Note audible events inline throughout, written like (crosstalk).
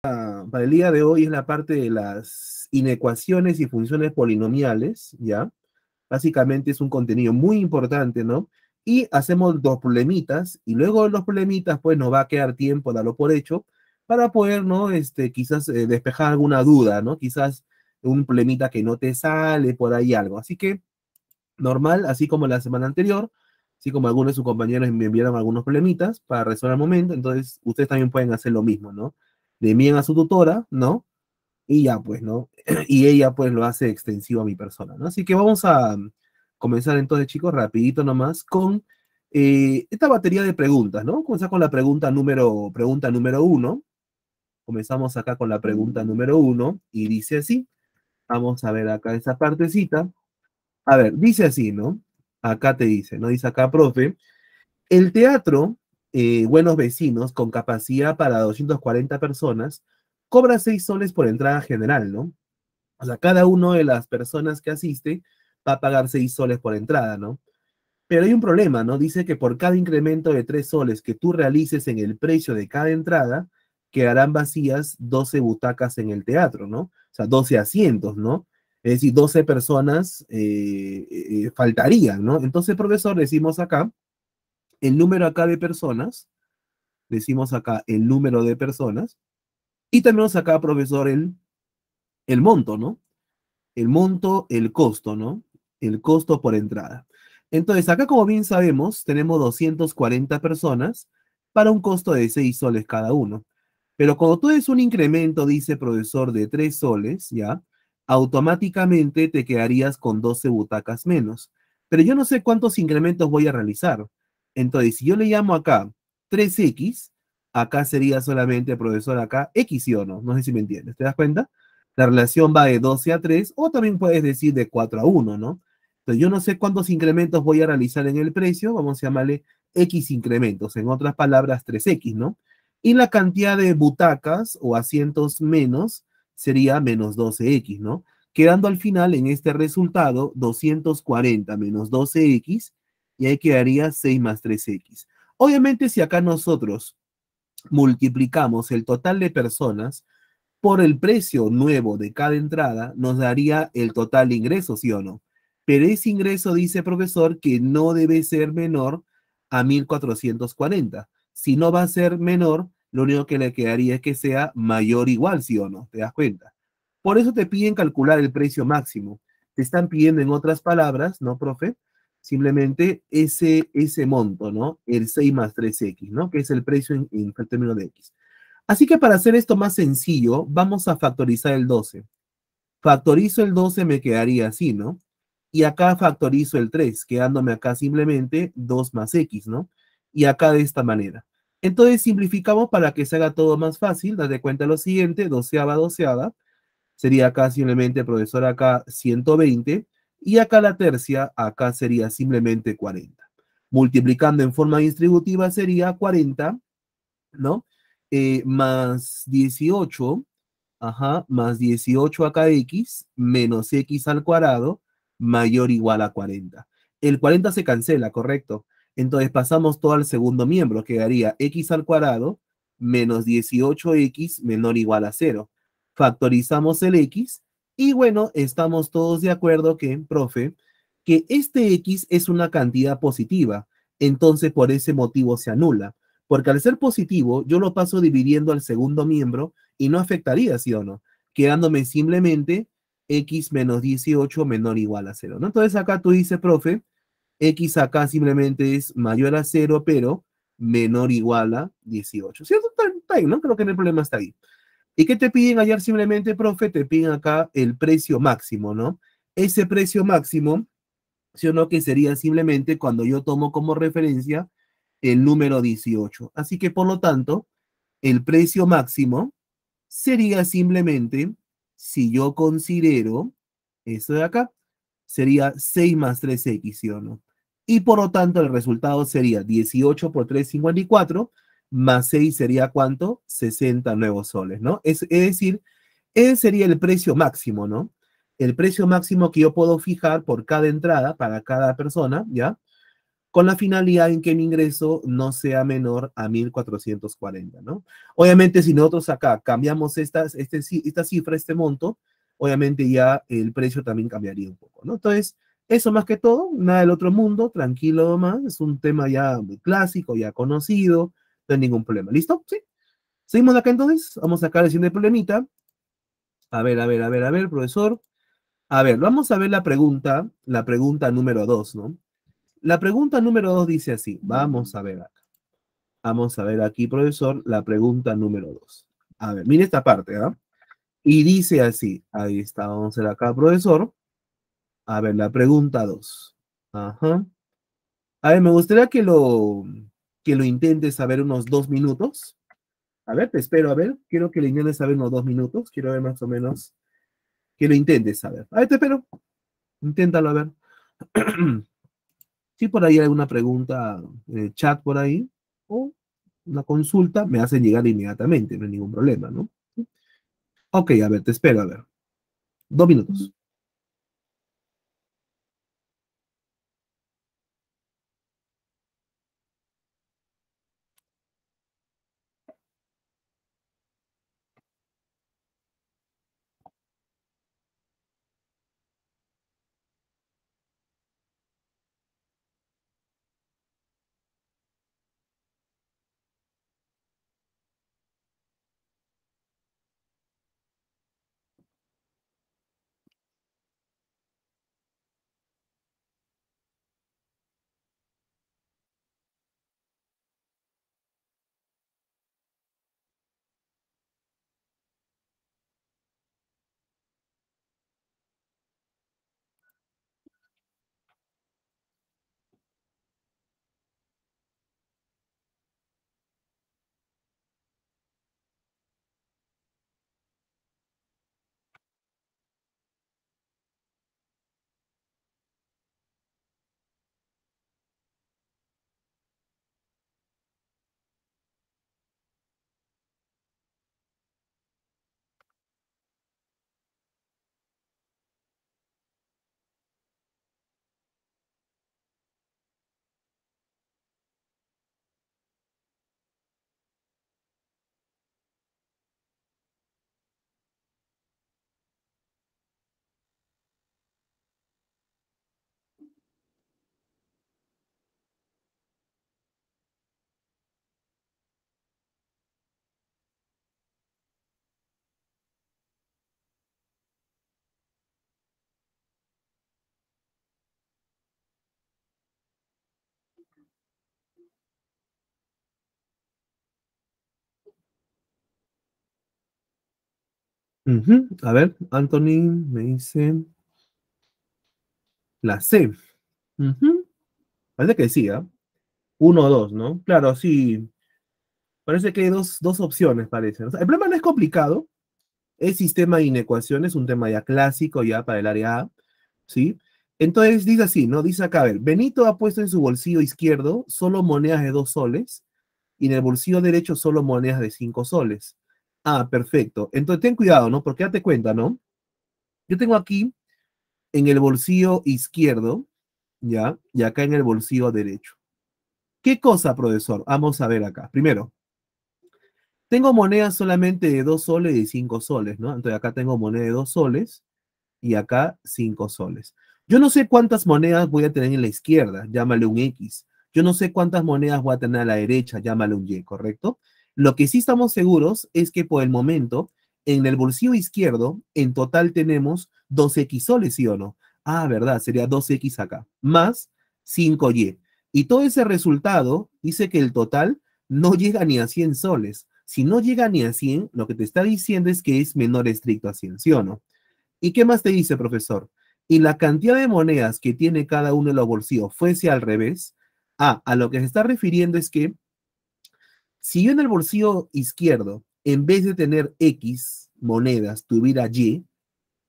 para el día de hoy es la parte de las inecuaciones y funciones polinomiales, ¿ya? Básicamente es un contenido muy importante, ¿no? Y hacemos dos problemitas, y luego de los problemitas, pues nos va a quedar tiempo, darlo por hecho, para poder, ¿no? Este, quizás eh, despejar alguna duda, ¿no? Quizás un problemita que no te sale, por ahí algo. Así que, normal, así como la semana anterior, así como algunos de sus compañeros me enviaron algunos problemitas para resolver el momento, entonces ustedes también pueden hacer lo mismo, ¿no? de mí a su tutora, ¿no? Y ya, pues, ¿no? (clears throat) Y ella, pues, lo hace extensivo a mi persona, ¿no? Así que vamos a mm, comenzar entonces, chicos, rapidito nomás, con eh, esta batería de preguntas, ¿no? Comenzar con la pregunta número, pregunta número uno. Comenzamos acá con la pregunta número uno y dice así. Vamos a ver acá esa partecita. A ver, dice así, ¿no? Acá te dice, ¿no? Dice acá, profe, el teatro eh, Buenos Vecinos, con capacidad para 240 personas, cobra 6 soles por entrada general, ¿no? O sea, cada una de las personas que asiste va a pagar 6 soles por entrada, ¿no? Pero hay un problema, ¿no? Dice que por cada incremento de 3 soles que tú realices en el precio de cada entrada, quedarán vacías 12 butacas en el teatro, ¿no? O sea, 12 asientos, ¿no? Es decir, 12 personas eh, eh, faltarían, ¿no? Entonces, profesor, decimos acá el número acá de personas, decimos acá el número de personas, y también acá, profesor, el, el monto, ¿no? El monto, el costo, ¿no? El costo por entrada. Entonces, acá como bien sabemos, tenemos 240 personas para un costo de 6 soles cada uno. Pero cuando tú es un incremento, dice profesor, de 3 soles, ¿ya? Automáticamente te quedarías con 12 butacas menos. Pero yo no sé cuántos incrementos voy a realizar. Entonces, si yo le llamo acá 3x, acá sería solamente, profesor, acá x, ¿sí o no? No sé si me entiendes, ¿te das cuenta? La relación va de 12 a 3, o también puedes decir de 4 a 1, ¿no? Entonces, yo no sé cuántos incrementos voy a realizar en el precio, vamos a llamarle x incrementos, en otras palabras, 3x, ¿no? Y la cantidad de butacas o asientos menos sería menos 12x, ¿no? Quedando al final en este resultado 240 menos 12x y ahí quedaría 6 más 3x. Obviamente si acá nosotros multiplicamos el total de personas por el precio nuevo de cada entrada, nos daría el total de ingresos, ¿sí o no? Pero ese ingreso, dice el profesor, que no debe ser menor a 1440. Si no va a ser menor, lo único que le quedaría es que sea mayor o igual, ¿sí o no? ¿Te das cuenta? Por eso te piden calcular el precio máximo. Te están pidiendo, en otras palabras, ¿no, profe? simplemente ese, ese monto, ¿no? El 6 más 3x, ¿no? Que es el precio en, términos el término de x. Así que para hacer esto más sencillo, vamos a factorizar el 12. Factorizo el 12, me quedaría así, ¿no? Y acá factorizo el 3, quedándome acá simplemente 2 más x, ¿no? Y acá de esta manera. Entonces simplificamos para que se haga todo más fácil. Date cuenta lo siguiente, 12 12, Sería acá simplemente, profesor, acá 120 y acá la tercia, acá sería simplemente 40. Multiplicando en forma distributiva sería 40, ¿no? Eh, más 18, ajá, más 18 acá x, menos x al cuadrado, mayor o igual a 40. El 40 se cancela, ¿correcto? Entonces pasamos todo al segundo miembro, quedaría x al cuadrado menos 18x menor o igual a 0. Factorizamos el x y bueno, estamos todos de acuerdo que, profe, que este X es una cantidad positiva, entonces por ese motivo se anula, porque al ser positivo yo lo paso dividiendo al segundo miembro y no afectaría, sí o no, quedándome simplemente X menos 18 menor o igual a 0, ¿no? Entonces acá tú dices, profe, X acá simplemente es mayor a 0, pero menor o igual a 18, ¿cierto? Está, ahí, ¿no? Creo que el problema está ahí. ¿Y qué te piden ayer simplemente, profe? Te piden acá el precio máximo, ¿no? Ese precio máximo, ¿sí o no? Que sería simplemente cuando yo tomo como referencia el número 18. Así que, por lo tanto, el precio máximo sería simplemente, si yo considero esto de acá, sería 6 más 3x, ¿sí o no? Y por lo tanto, el resultado sería 18 por 3, más 6 sería cuánto? 60 nuevos soles, ¿no? Es, decir, ese sería el precio máximo, ¿no? El precio máximo que yo puedo fijar por cada entrada para cada persona, ¿ya? Con la finalidad en que mi ingreso no sea menor a 1.440, ¿no? Obviamente, si nosotros acá cambiamos estas, este esta cifra, este monto, obviamente ya el precio también cambiaría un poco, ¿no? Entonces, eso más que todo, nada del otro mundo, tranquilo más, es un tema ya clásico, ya conocido, no hay ningún problema. ¿Listo? ¿Sí? Seguimos acá entonces. Vamos a sacar el siguiente problemita. A ver, a ver, a ver, a ver, profesor. A ver, vamos a ver la pregunta, la pregunta número dos ¿no? La pregunta número dos dice así. Vamos a ver acá. Vamos a ver aquí, profesor, la pregunta número dos A ver, mire esta parte, ¿ah? Y dice así. Ahí está, vamos a ver acá, profesor. A ver, la pregunta dos Ajá. A ver, me gustaría que lo, que lo intentes saber unos dos minutos. A ver, te espero, a ver, quiero que le intentes a ver unos dos minutos, quiero ver más o menos que lo intentes saber A ver, te espero. Inténtalo a ver. si (clears throat) por ahí hay alguna pregunta en el chat por ahí o una consulta, me hacen llegar inmediatamente, no hay ningún problema, ¿no? Ok, a ver, te espero, a ver. Dos minutos. A ver, Anthony me dice la C. Parece que sí, ¿eh? Uno o dos, ¿no? Claro, sí. Parece que hay dos, opciones, parece. el problema no es complicado. Es sistema de inecuaciones, un tema ya clásico, ya para el área A, ¿sí? Entonces dice así, ¿no? Dice acá, a ver, Benito ha puesto en su bolsillo izquierdo solo monedas de dos soles y en el bolsillo derecho solo monedas de cinco soles. Ah, perfecto. Entonces ten cuidado, ¿no? Porque date cuenta, ¿no? Yo tengo aquí en el bolsillo izquierdo, ¿ya? Y acá en el bolsillo derecho. ¿Qué cosa, profesor? Vamos a ver acá. Primero, tengo monedas solamente de 2 soles y 5 soles, ¿no? Entonces acá tengo moneda de 2 soles y acá 5 soles. Yo no sé cuántas monedas voy a tener en la izquierda, llámale un X. Yo no sé cuántas monedas voy a tener a la derecha, llámale un Y, ¿correcto? Lo que sí estamos seguros es que por el momento, en el bolsillo izquierdo, en total tenemos 2X soles, ¿sí o no? Ah, verdad, sería 2X acá, más 5Y. Y todo ese resultado dice que el total no llega ni a 100 soles. Si no llega ni a 100, lo que te está diciendo es que es menor estricto a 100, ¿sí o no? ¿Y qué más te dice, profesor? Y la cantidad de monedas que tiene cada uno de los bolsillos fuese al revés. Ah, a lo que se está refiriendo es que si yo en el bolsillo izquierdo, en vez de tener X monedas, tuviera Y,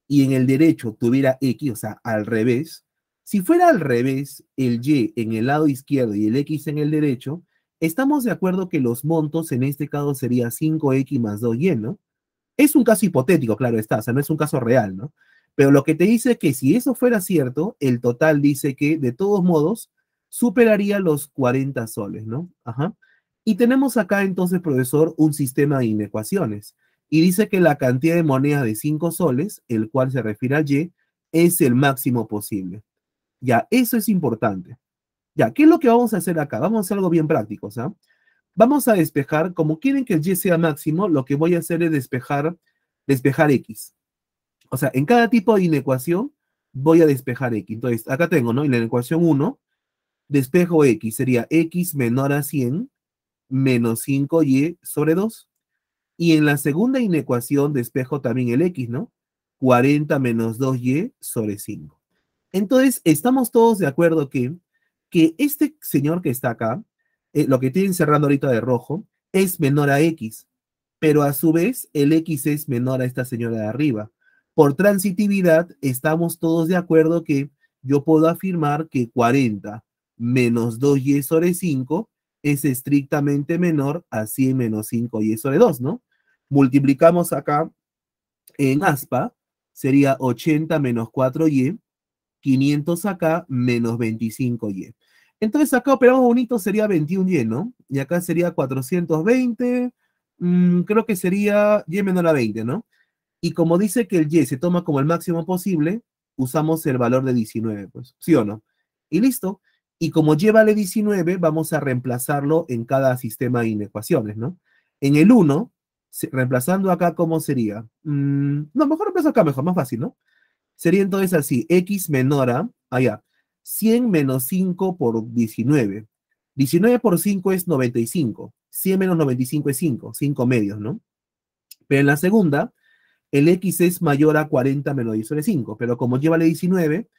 y en el derecho tuviera X, o sea, al revés, si fuera al revés, el Y en el lado izquierdo y el X en el derecho, estamos de acuerdo que los montos en este caso sería 5X más 2Y, ¿no? Es un caso hipotético, claro está, o sea, no es un caso real, ¿no? Pero lo que te dice es que si eso fuera cierto, el total dice que, de todos modos, superaría los 40 soles, ¿no? Ajá. Y tenemos acá entonces, profesor, un sistema de inecuaciones. Y dice que la cantidad de monedas de 5 soles, el cual se refiere a Y, es el máximo posible. Ya, eso es importante. Ya, ¿qué es lo que vamos a hacer acá? Vamos a hacer algo bien práctico, ¿sabes? Vamos a despejar, como quieren que el Y sea máximo, lo que voy a hacer es despejar, despejar X. O sea, en cada tipo de inecuación voy a despejar X. Entonces, acá tengo, ¿no? En la ecuación 1, despejo X, sería X menor a 100, menos 5y e sobre 2. Y en la segunda inecuación despejo también el x, ¿no? 40 menos 2y e sobre 5. Entonces, estamos todos de acuerdo que, que este señor que está acá, eh, lo que tiene cerrando ahorita de rojo, es menor a x, pero a su vez el x es menor a esta señora de arriba. Por transitividad, estamos todos de acuerdo que yo puedo afirmar que 40 menos 2y e sobre 5 es estrictamente menor a 100 menos 5 y sobre 2, ¿no? Multiplicamos acá en aspa, sería 80 menos 4y, 500 acá menos 25y. Entonces acá operamos bonito, sería 21y, ¿no? Y acá sería 420, mm, creo que sería y menor a 20, ¿no? Y como dice que el y se toma como el máximo posible, usamos el valor de 19, pues, ¿sí o no? Y listo. Y como lleva el 19, vamos a reemplazarlo en cada sistema de inecuaciones, ¿no? En el 1, reemplazando acá, ¿cómo sería? Mm, no, mejor reemplazo acá, mejor, más fácil, ¿no? Sería entonces así, x menor a, allá, 100 menos 5 por 19. 19 por 5 es 95. 100 menos 95 es 5, 5 medios, ¿no? Pero en la segunda, el x es mayor a 40 menos 10 sobre 5, pero como lleva el 19,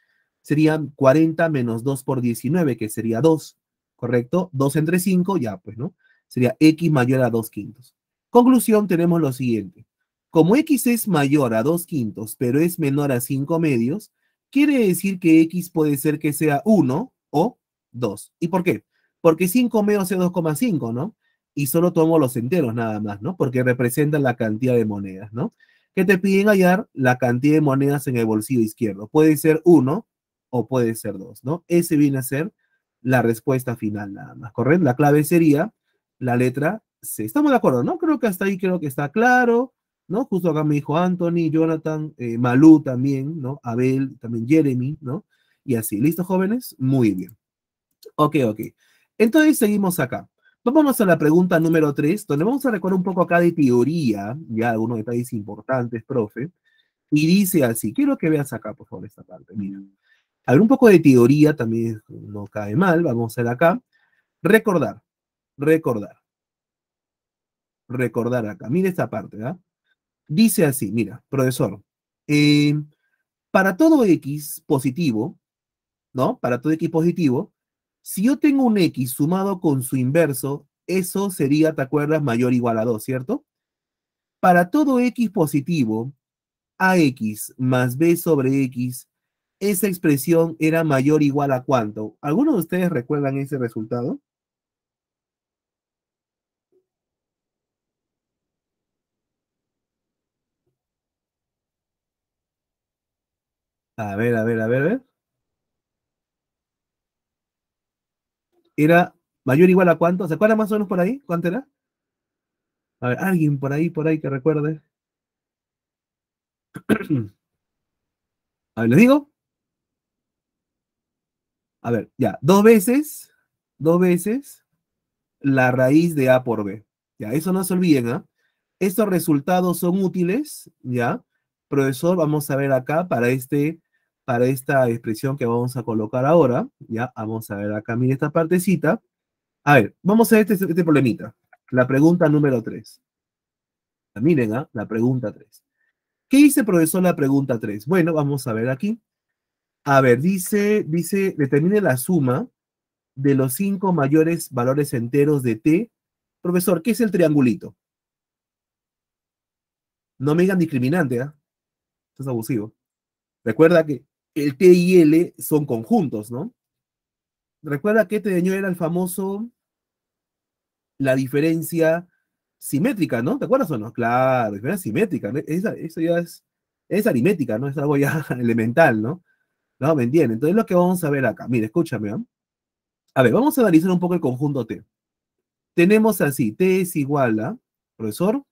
serían 40 menos 2 por 19, que sería 2, ¿correcto? 2 entre 5, ya pues, ¿no? Sería x mayor a 2 quintos. Conclusión, tenemos lo siguiente. Como x es mayor a 2 quintos, pero es menor a 5 medios, quiere decir que x puede ser que sea 1 o 2. ¿Y por qué? Porque 5 medios es 2,5, ¿no? Y solo tomo los enteros nada más, ¿no? Porque representan la cantidad de monedas, ¿no? Que te piden hallar la cantidad de monedas en el bolsillo izquierdo. Puede ser 1, o puede ser dos, ¿no? Ese viene a ser la respuesta final nada más, ¿correcto? La clave sería la letra C. Estamos de acuerdo, ¿no? Creo que hasta ahí creo que está claro, ¿no? Justo acá me dijo Anthony, Jonathan, eh, Malú también, ¿no? Abel, también Jeremy, ¿no? Y así, ¿listos jóvenes? Muy bien. Ok, ok. Entonces seguimos acá. Vamos a la pregunta número tres, donde vamos a recordar un poco acá de teoría, ya algunos detalles importantes, profe. Y dice así, quiero que veas acá, por favor, esta parte, mira. A un poco de teoría también no cae mal, vamos a ver acá. Recordar, recordar, recordar acá. Mira esta parte, ¿verdad? ¿ah? Dice así, mira, profesor, eh, para todo X positivo, ¿no? Para todo X positivo, si yo tengo un X sumado con su inverso, eso sería, ¿te acuerdas? Mayor o igual a 2, ¿cierto? Para todo X positivo, AX más B sobre X esa expresión era mayor o igual a cuánto. ¿Alguno de ustedes recuerdan ese resultado? A ver, a ver, a ver, a ver. Era mayor o igual a cuánto. ¿Se acuerdan más o menos por ahí? ¿Cuánto era? A ver, alguien por ahí, por ahí que recuerde. (clears throat) a ver, les digo. A ver, ya, dos veces, dos veces la raíz de A por B. Ya, eso no se olviden, ¿ah? Estos resultados son útiles, ¿ya? Profesor, vamos a ver acá para, este, para esta expresión que vamos a colocar ahora, ¿ya? Vamos a ver acá, miren esta partecita. A ver, vamos a ver este, este, problemita. La pregunta número 3. Miren, ¿ah? La pregunta 3. ¿Qué dice, profesor, la pregunta 3? Bueno, vamos a ver aquí. A ver, dice, dice, determine la suma de los cinco mayores valores enteros de t. Profesor, ¿qué es el triangulito? No me digan discriminante, ¿ah? ¿eh? Esto es abusivo. Recuerda que el T y L son conjuntos, ¿no? Recuerda que este de era el famoso, la diferencia simétrica, ¿no? ¿Te acuerdas o no? Claro, diferencia simétrica. eso ya es, es aritmética, ¿no? Es algo ya (laughs) elemental, ¿no? ¿no? ¿Me bien. Entonces lo que vamos a ver acá, Mira, escúchame, ¿ah? a ver, vamos a analizar un poco el conjunto T. Tenemos así, T es igual a, profesor,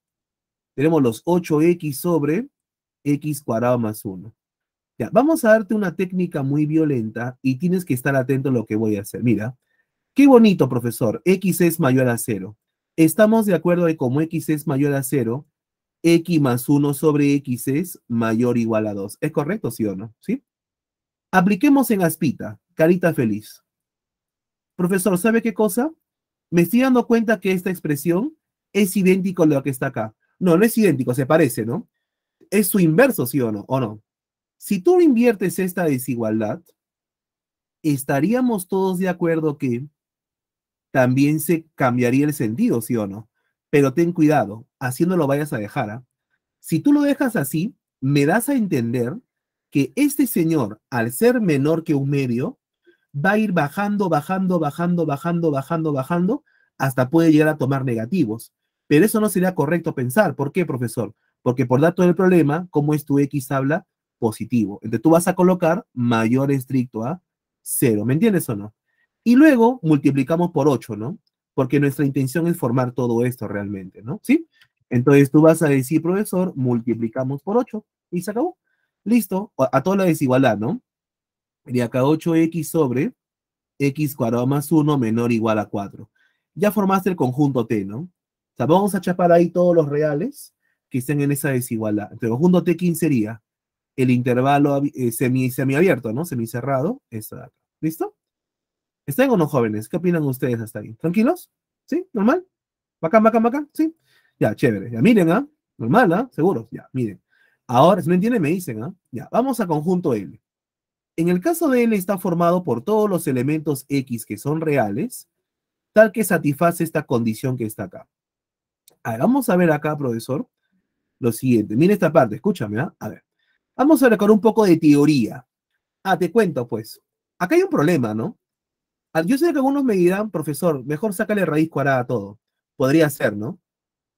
tenemos los 8x sobre x cuadrado más 1. Ya, vamos a darte una técnica muy violenta y tienes que estar atento a lo que voy a hacer. Mira, qué bonito, profesor, x es mayor a 0. Estamos de acuerdo de como x es mayor a 0, x más 1 sobre x es mayor o igual a 2. ¿Es correcto, sí o no? ¿Sí? Apliquemos en Aspita, carita feliz. Profesor, ¿sabe qué cosa? Me estoy dando cuenta que esta expresión es idéntico a lo que está acá. No, no es idéntico, se parece, ¿no? Es su inverso, ¿sí o no? ¿O no? Si tú inviertes esta desigualdad, estaríamos todos de acuerdo que también se cambiaría el sentido, ¿sí o no? Pero ten cuidado, así no lo vayas a dejar. ¿ah? Si tú lo dejas así, me das a entender que este señor, al ser menor que un medio, va a ir bajando, bajando, bajando, bajando, bajando, bajando, hasta puede llegar a tomar negativos. Pero eso no sería correcto pensar. ¿Por qué, profesor? Porque por dato del problema, como es tu X habla positivo. Entonces tú vas a colocar mayor estricto a cero, ¿Me entiendes o no? Y luego multiplicamos por 8, ¿no? Porque nuestra intención es formar todo esto realmente, ¿no? ¿Sí? Entonces tú vas a decir, profesor, multiplicamos por 8 y se acabó. Listo, a toda la desigualdad, ¿no? Y acá 8x sobre x cuadrado más 1 menor o igual a 4. Ya formaste el conjunto T, ¿no? O sea, vamos a chapar ahí todos los reales que estén en esa desigualdad. el conjunto T, 15 sería? El intervalo eh, semi, semiabierto, ¿no? Semicerrado, esta de acá. ¿Listo? ¿Están o no jóvenes? ¿Qué opinan ustedes hasta ahí? ¿Tranquilos? ¿Sí? ¿Normal? ¿Bacán, bacán, bacán? ¿Sí? Ya, chévere. Ya miren, ¿ah? Normal, ¿ah? Seguro. Ya, miren. Ahora, si me entienden, me dicen, ¿ah? Ya, vamos a conjunto L. En el caso de L está formado por todos los elementos X que son reales, tal que satisface esta condición que está acá. A ver, vamos a ver acá, profesor, lo siguiente. Mira esta parte, escúchame, ¿ah? A ver. Vamos a ver con un poco de teoría. Ah, te cuento, pues. Acá hay un problema, ¿no? Ah, yo sé que algunos me dirán, profesor, mejor sácale raíz cuadrada a todo. Podría ser, ¿no?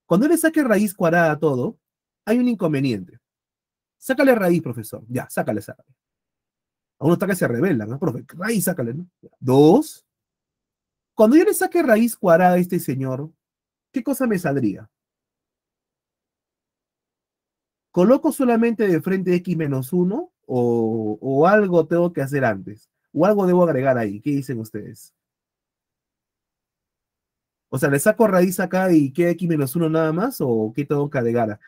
Cuando le saque raíz cuadrada a todo, hay un inconveniente. Sácale raíz, profesor. Ya, sácale, sácale. A uno está que se revela, ¿no? Profe, raíz, sácale, ¿no? Dos. Cuando yo le saque raíz cuadrada a este señor, ¿qué cosa me saldría? ¿Coloco solamente de frente x menos 1 o, o, algo tengo que hacer antes? ¿O algo debo agregar ahí? ¿Qué dicen ustedes? O sea, ¿le saco raíz acá y queda x menos uno nada más? ¿O qué tengo que agregar?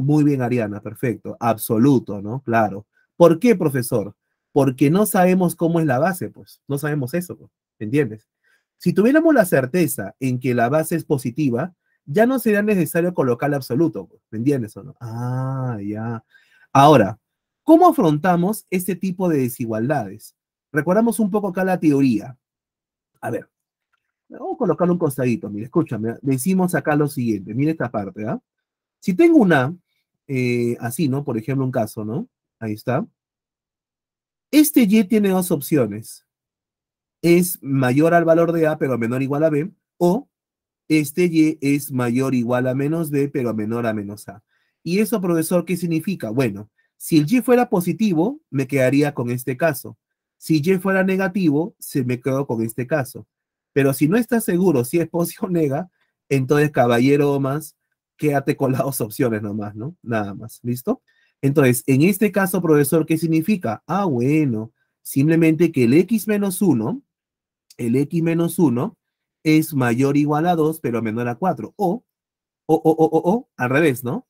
muy bien, Ariana, perfecto. Absoluto, ¿no? Claro. ¿Por qué, profesor? Porque no sabemos cómo es la base, pues. No sabemos eso, pues, ¿entiendes? Si tuviéramos la certeza en que la base es positiva, ya no sería necesario colocar el absoluto, pues, entiendes o no? Ah, ya. Ahora, ¿cómo afrontamos este tipo de desigualdades? Recordamos un poco acá la teoría. A ver, vamos a colocar un costadito, mire, escúchame, decimos acá lo siguiente, mire esta parte, ¿ah? Si tengo una, eh, así, ¿no? Por ejemplo, un caso, ¿no? Ahí está. Este Y tiene dos opciones. Es mayor al valor de A, pero menor o igual a B, o este Y es mayor o igual a menos B, pero menor a menos A. ¿Y eso, profesor, qué significa? Bueno, si el Y fuera positivo, me quedaría con este caso. Si Y fuera negativo, se me quedó con este caso. Pero si no estás seguro si es positivo o nega, entonces, caballero o más, quédate con las dos opciones nomás, ¿no? Nada más, ¿listo? Entonces, en este caso, profesor, ¿qué significa? Ah, bueno, simplemente que el x menos 1, el x menos 1 es mayor o igual a 2, pero menor a 4. O, o, o, o, o, al revés, ¿no?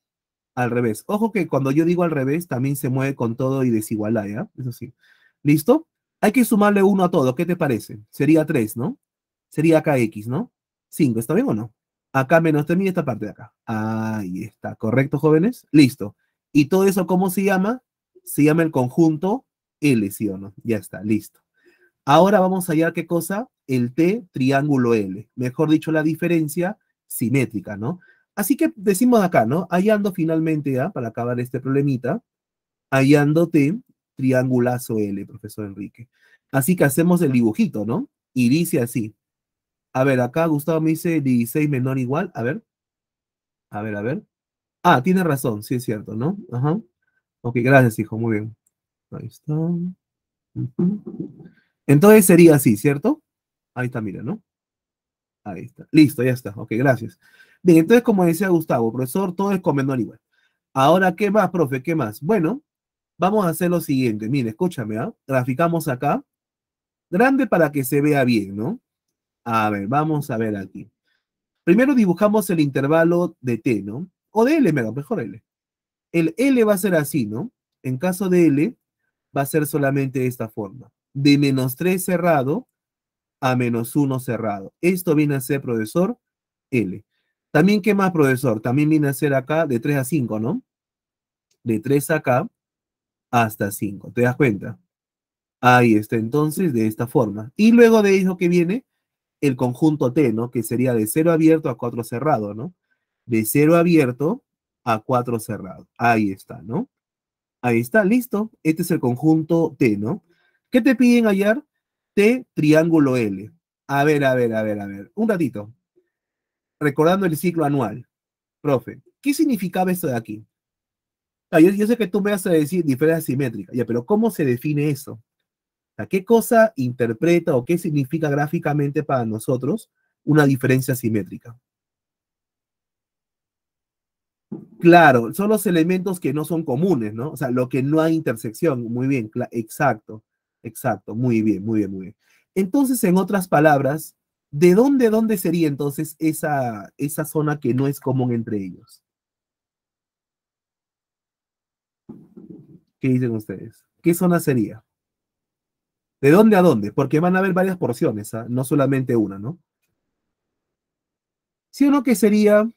Al revés. Ojo que cuando yo digo al revés, también se mueve con todo y desigualdad, ¿ya? Eso sí. ¿Listo? Hay que sumarle 1 a todo, ¿qué te parece? Sería 3, ¿no? Sería acá x, ¿no? 5, ¿está bien o no? Acá menos termina esta parte de acá. Ahí está, ¿correcto, jóvenes? Listo. ¿Y todo eso cómo se llama? Se llama el conjunto L, ¿sí o no? Ya está, listo. Ahora vamos a hallar qué cosa? El T triángulo L. Mejor dicho, la diferencia simétrica, ¿no? Así que decimos acá, ¿no? Hallando finalmente, ¿ah? para acabar este problemita, hallando T triangulazo L, profesor Enrique. Así que hacemos el dibujito, ¿no? Y dice así, a ver, acá Gustavo me dice 16 menor igual. A ver. A ver, a ver. Ah, tiene razón, sí es cierto, ¿no? Ajá. Ok, gracias, hijo, muy bien. Ahí está. Entonces sería así, ¿cierto? Ahí está, mira, ¿no? Ahí está. Listo, ya está. Ok, gracias. Bien, entonces, como decía Gustavo, profesor, todo es con menor igual. Ahora, ¿qué más, profe? ¿Qué más? Bueno, vamos a hacer lo siguiente. Mire, escúchame, ¿ah? Graficamos acá. Grande para que se vea bien, ¿no? A ver, vamos a ver aquí. Primero dibujamos el intervalo de T, ¿no? O de L, mejor L. El L va a ser así, ¿no? En caso de L, va a ser solamente de esta forma. De menos 3 cerrado a menos 1 cerrado. Esto viene a ser, profesor, L. También, ¿qué más, profesor? También viene a ser acá de 3 a 5, ¿no? De 3 acá hasta 5. ¿Te das cuenta? Ahí está, entonces, de esta forma. Y luego de eso, que viene? el conjunto T, ¿no? Que sería de 0 abierto a 4 cerrado, ¿no? De 0 abierto a 4 cerrado. Ahí está, ¿no? Ahí está, listo. Este es el conjunto T, ¿no? ¿Qué te piden hallar? T triángulo L. A ver, a ver, a ver, a ver. Un ratito. Recordando el ciclo anual. Profe, ¿qué significaba esto de aquí? Ah, yo, yo, sé que tú me vas a decir diferencia simétrica, ya, pero ¿cómo se define eso? ¿qué cosa interpreta o qué significa gráficamente para nosotros una diferencia simétrica? Claro, son los elementos que no son comunes, ¿no? O sea, lo que no hay intersección. Muy bien, exacto, exacto, muy bien, muy bien, muy bien. Entonces, en otras palabras, ¿de dónde, dónde sería entonces esa, esa zona que no es común entre ellos? ¿Qué dicen ustedes? ¿Qué zona sería? ¿De dónde a dónde? Porque van a haber varias porciones, ¿ah? no solamente una, ¿no? ¿Sí uno que sería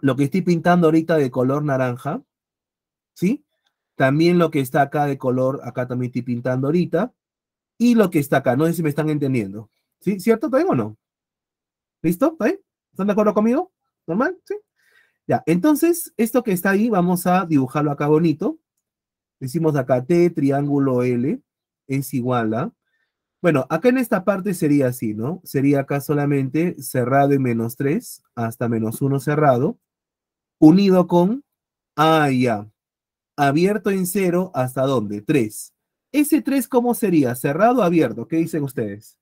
lo que estoy pintando ahorita de color naranja? ¿Sí? También lo que está acá de color, acá también estoy pintando ahorita. Y lo que está acá, no sé si me están entendiendo. ¿Sí? ¿Cierto? ¿Está bien o no? ¿Listo? ¿Está ¿Están de acuerdo conmigo? ¿Normal? ¿Sí? Ya, entonces, esto que está ahí, vamos a dibujarlo acá bonito. Decimos acá T, triángulo L es igual a... Bueno, acá en esta parte sería así, ¿no? Sería acá solamente cerrado en menos 3 hasta menos 1 cerrado, unido con, ah, ya, abierto en 0 hasta dónde? 3. ¿Ese 3 cómo sería? ¿Cerrado o abierto? ¿Qué dicen ustedes?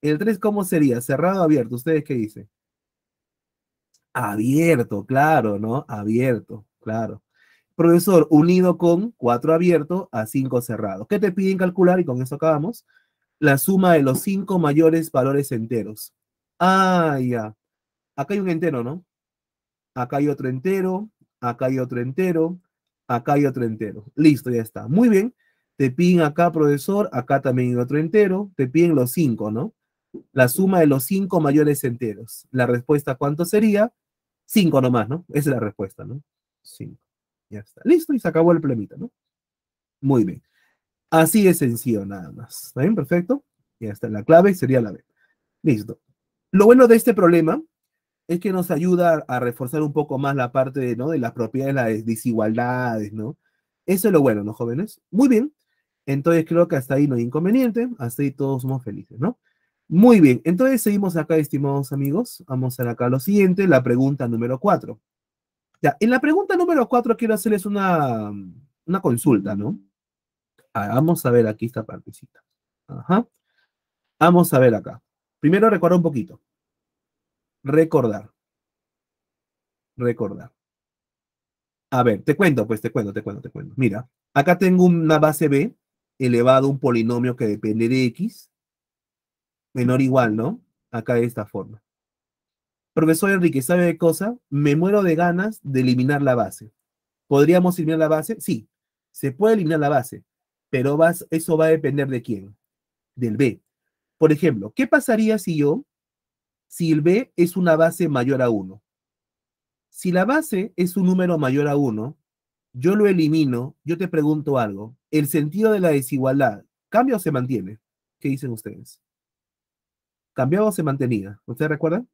¿El 3 cómo sería? ¿Cerrado o abierto? ¿Ustedes qué dicen? Abierto, claro, ¿no? Abierto, claro profesor unido con 4 abierto a 5 cerrados. ¿Qué te piden calcular? Y con eso acabamos. La suma de los 5 mayores valores enteros. Ah, ya. Acá hay un entero, ¿no? Acá hay otro entero, acá hay otro entero, acá hay otro entero. Listo, ya está. Muy bien. Te piden acá, profesor, acá también hay otro entero. Te piden los 5, ¿no? La suma de los 5 mayores enteros. La respuesta, ¿cuánto sería? 5 nomás, ¿no? Esa es la respuesta, ¿no? 5. Ya está, listo y se acabó el problemita, ¿no? Muy bien. Así es sencillo nada más. ¿Está bien? Perfecto. Ya está, la clave sería la B. Listo. Lo bueno de este problema es que nos ayuda a reforzar un poco más la parte ¿no? de las propiedades, las desigualdades, ¿no? Eso es lo bueno, ¿no, jóvenes? Muy bien. Entonces creo que hasta ahí no hay inconveniente, hasta ahí todos somos felices, ¿no? Muy bien, entonces seguimos acá, estimados amigos. Vamos a ver acá lo siguiente, la pregunta número cuatro. Ya, en la pregunta número 4 quiero hacerles una, consulta, ¿no? vamos a ver aquí esta partecita. Ajá. Vamos a ver acá. Primero recordar un poquito. Recordar. Recordar. A ver, te cuento, pues te cuento, te cuento, te cuento. Mira, acá tengo una base B elevado a un polinomio que depende de X, menor o igual, ¿no? Acá de esta forma profesor Enrique, ¿sabe de cosa? Me muero de ganas de eliminar la base. ¿Podríamos eliminar la base? Sí, se puede eliminar la base, pero vas, eso va a depender de quién, del B. Por ejemplo, ¿qué pasaría si yo, si el B es una base mayor a 1? Si la base es un número mayor a 1, yo lo elimino, yo te pregunto algo, ¿el sentido de la desigualdad cambia o se mantiene? ¿Qué dicen ustedes? ¿Cambiaba o se mantenía? ¿Ustedes recuerdan?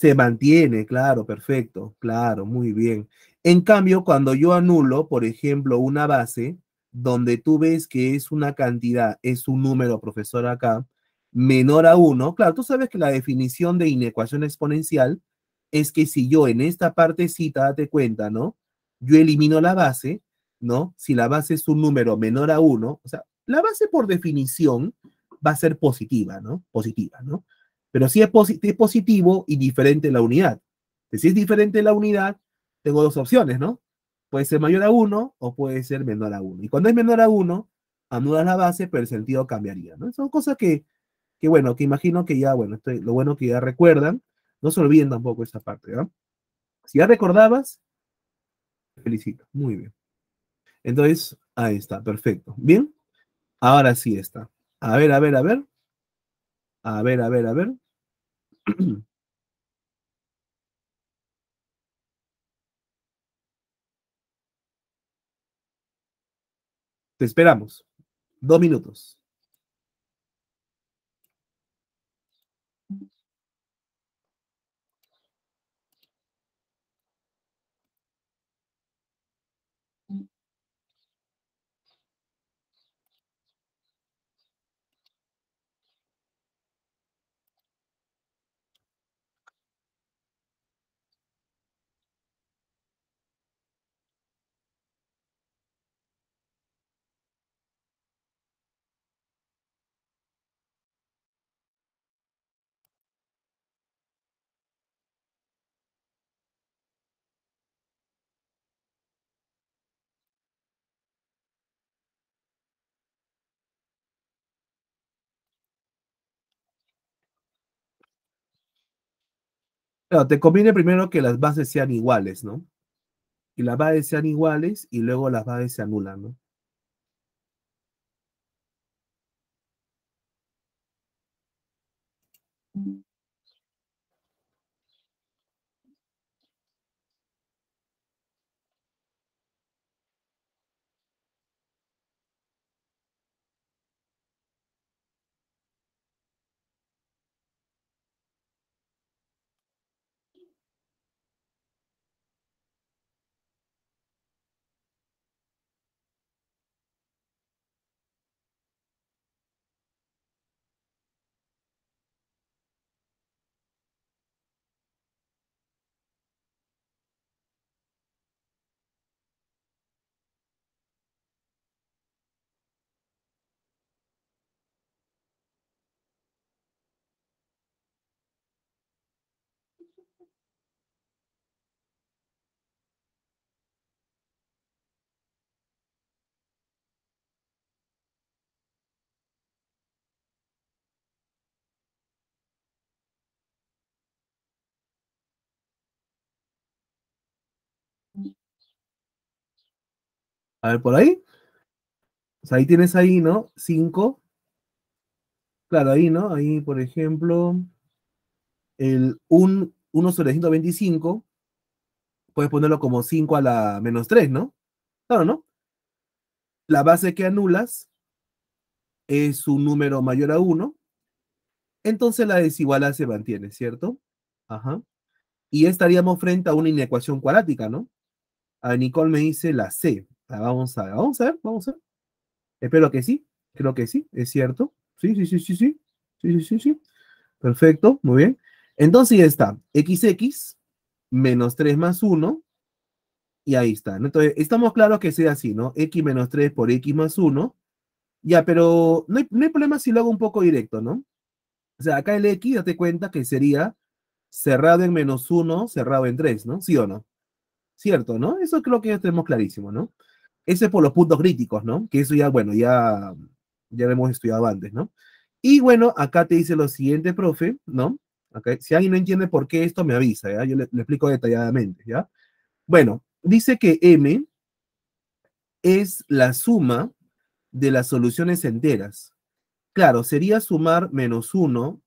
Se mantiene, claro, perfecto, claro, muy bien. En cambio, cuando yo anulo, por ejemplo, una base donde tú ves que es una cantidad, es un número, profesor, acá, menor a 1, claro, tú sabes que la definición de inecuación exponencial es que si yo en esta partecita, date cuenta, ¿no? Yo elimino la base, ¿no? Si la base es un número menor a 1, o sea, la base por definición va a ser positiva, ¿no? Positiva, ¿no? Pero si es, positivo y diferente la unidad. Si es diferente la unidad, tengo dos opciones, ¿no? Puede ser mayor a 1 o puede ser menor a 1. Y cuando es menor a 1, anuda la base, pero el sentido cambiaría, ¿no? Son cosas que, que bueno, que imagino que ya, bueno, estoy, lo bueno que ya recuerdan. No se olviden tampoco esa parte, ¿no? Si ya recordabas, felicito. Muy bien. Entonces, ahí está, perfecto. Bien. Ahora sí está. A ver, a ver, a ver. A ver, a ver, a ver. (clears throat) Te esperamos. Dos minutos. Claro, te conviene primero que las bases sean iguales, ¿no? Y las bases sean iguales y luego las bases se anulan, ¿no? A ver, por ahí. ahí tienes ahí, ¿no? 5. Claro, ahí, ¿no? Ahí, por ejemplo, el 1 sobre 125, puedes ponerlo como 5 a la menos 3, ¿no? Claro, ¿no? La base que anulas es un número mayor a 1, entonces la desigualdad se mantiene, ¿cierto? Ajá. Y estaríamos frente a una inecuación cuadrática, ¿no? A Nicole me dice la C. Vamos a, vamos a ver, vamos a ver. Espero que sí, creo que sí, es cierto. Sí, sí, sí, sí, sí. Sí, sí, sí, sí. Perfecto, muy bien. Entonces ya está, XX menos 3 más 1, y ahí está. Entonces, estamos claros que sea así, ¿no? X menos 3 por X más 1. Ya, pero no hay, no hay, problema si lo hago un poco directo, ¿no? O sea, acá el X, date cuenta que sería cerrado en menos 1, cerrado en 3, ¿no? ¿Sí o no? Cierto, ¿no? Eso creo que ya tenemos clarísimo, ¿no? Ese es por los puntos críticos, ¿no? Que eso ya, bueno, ya, ya lo hemos estudiado antes, ¿no? Y bueno, acá te dice lo siguiente, profe, ¿no? Si alguien no entiende por qué esto, me avisa, ¿ya? Yo le, explico detalladamente, ¿ya? Bueno, dice que M es la suma de las soluciones enteras. Claro, sería sumar menos 1,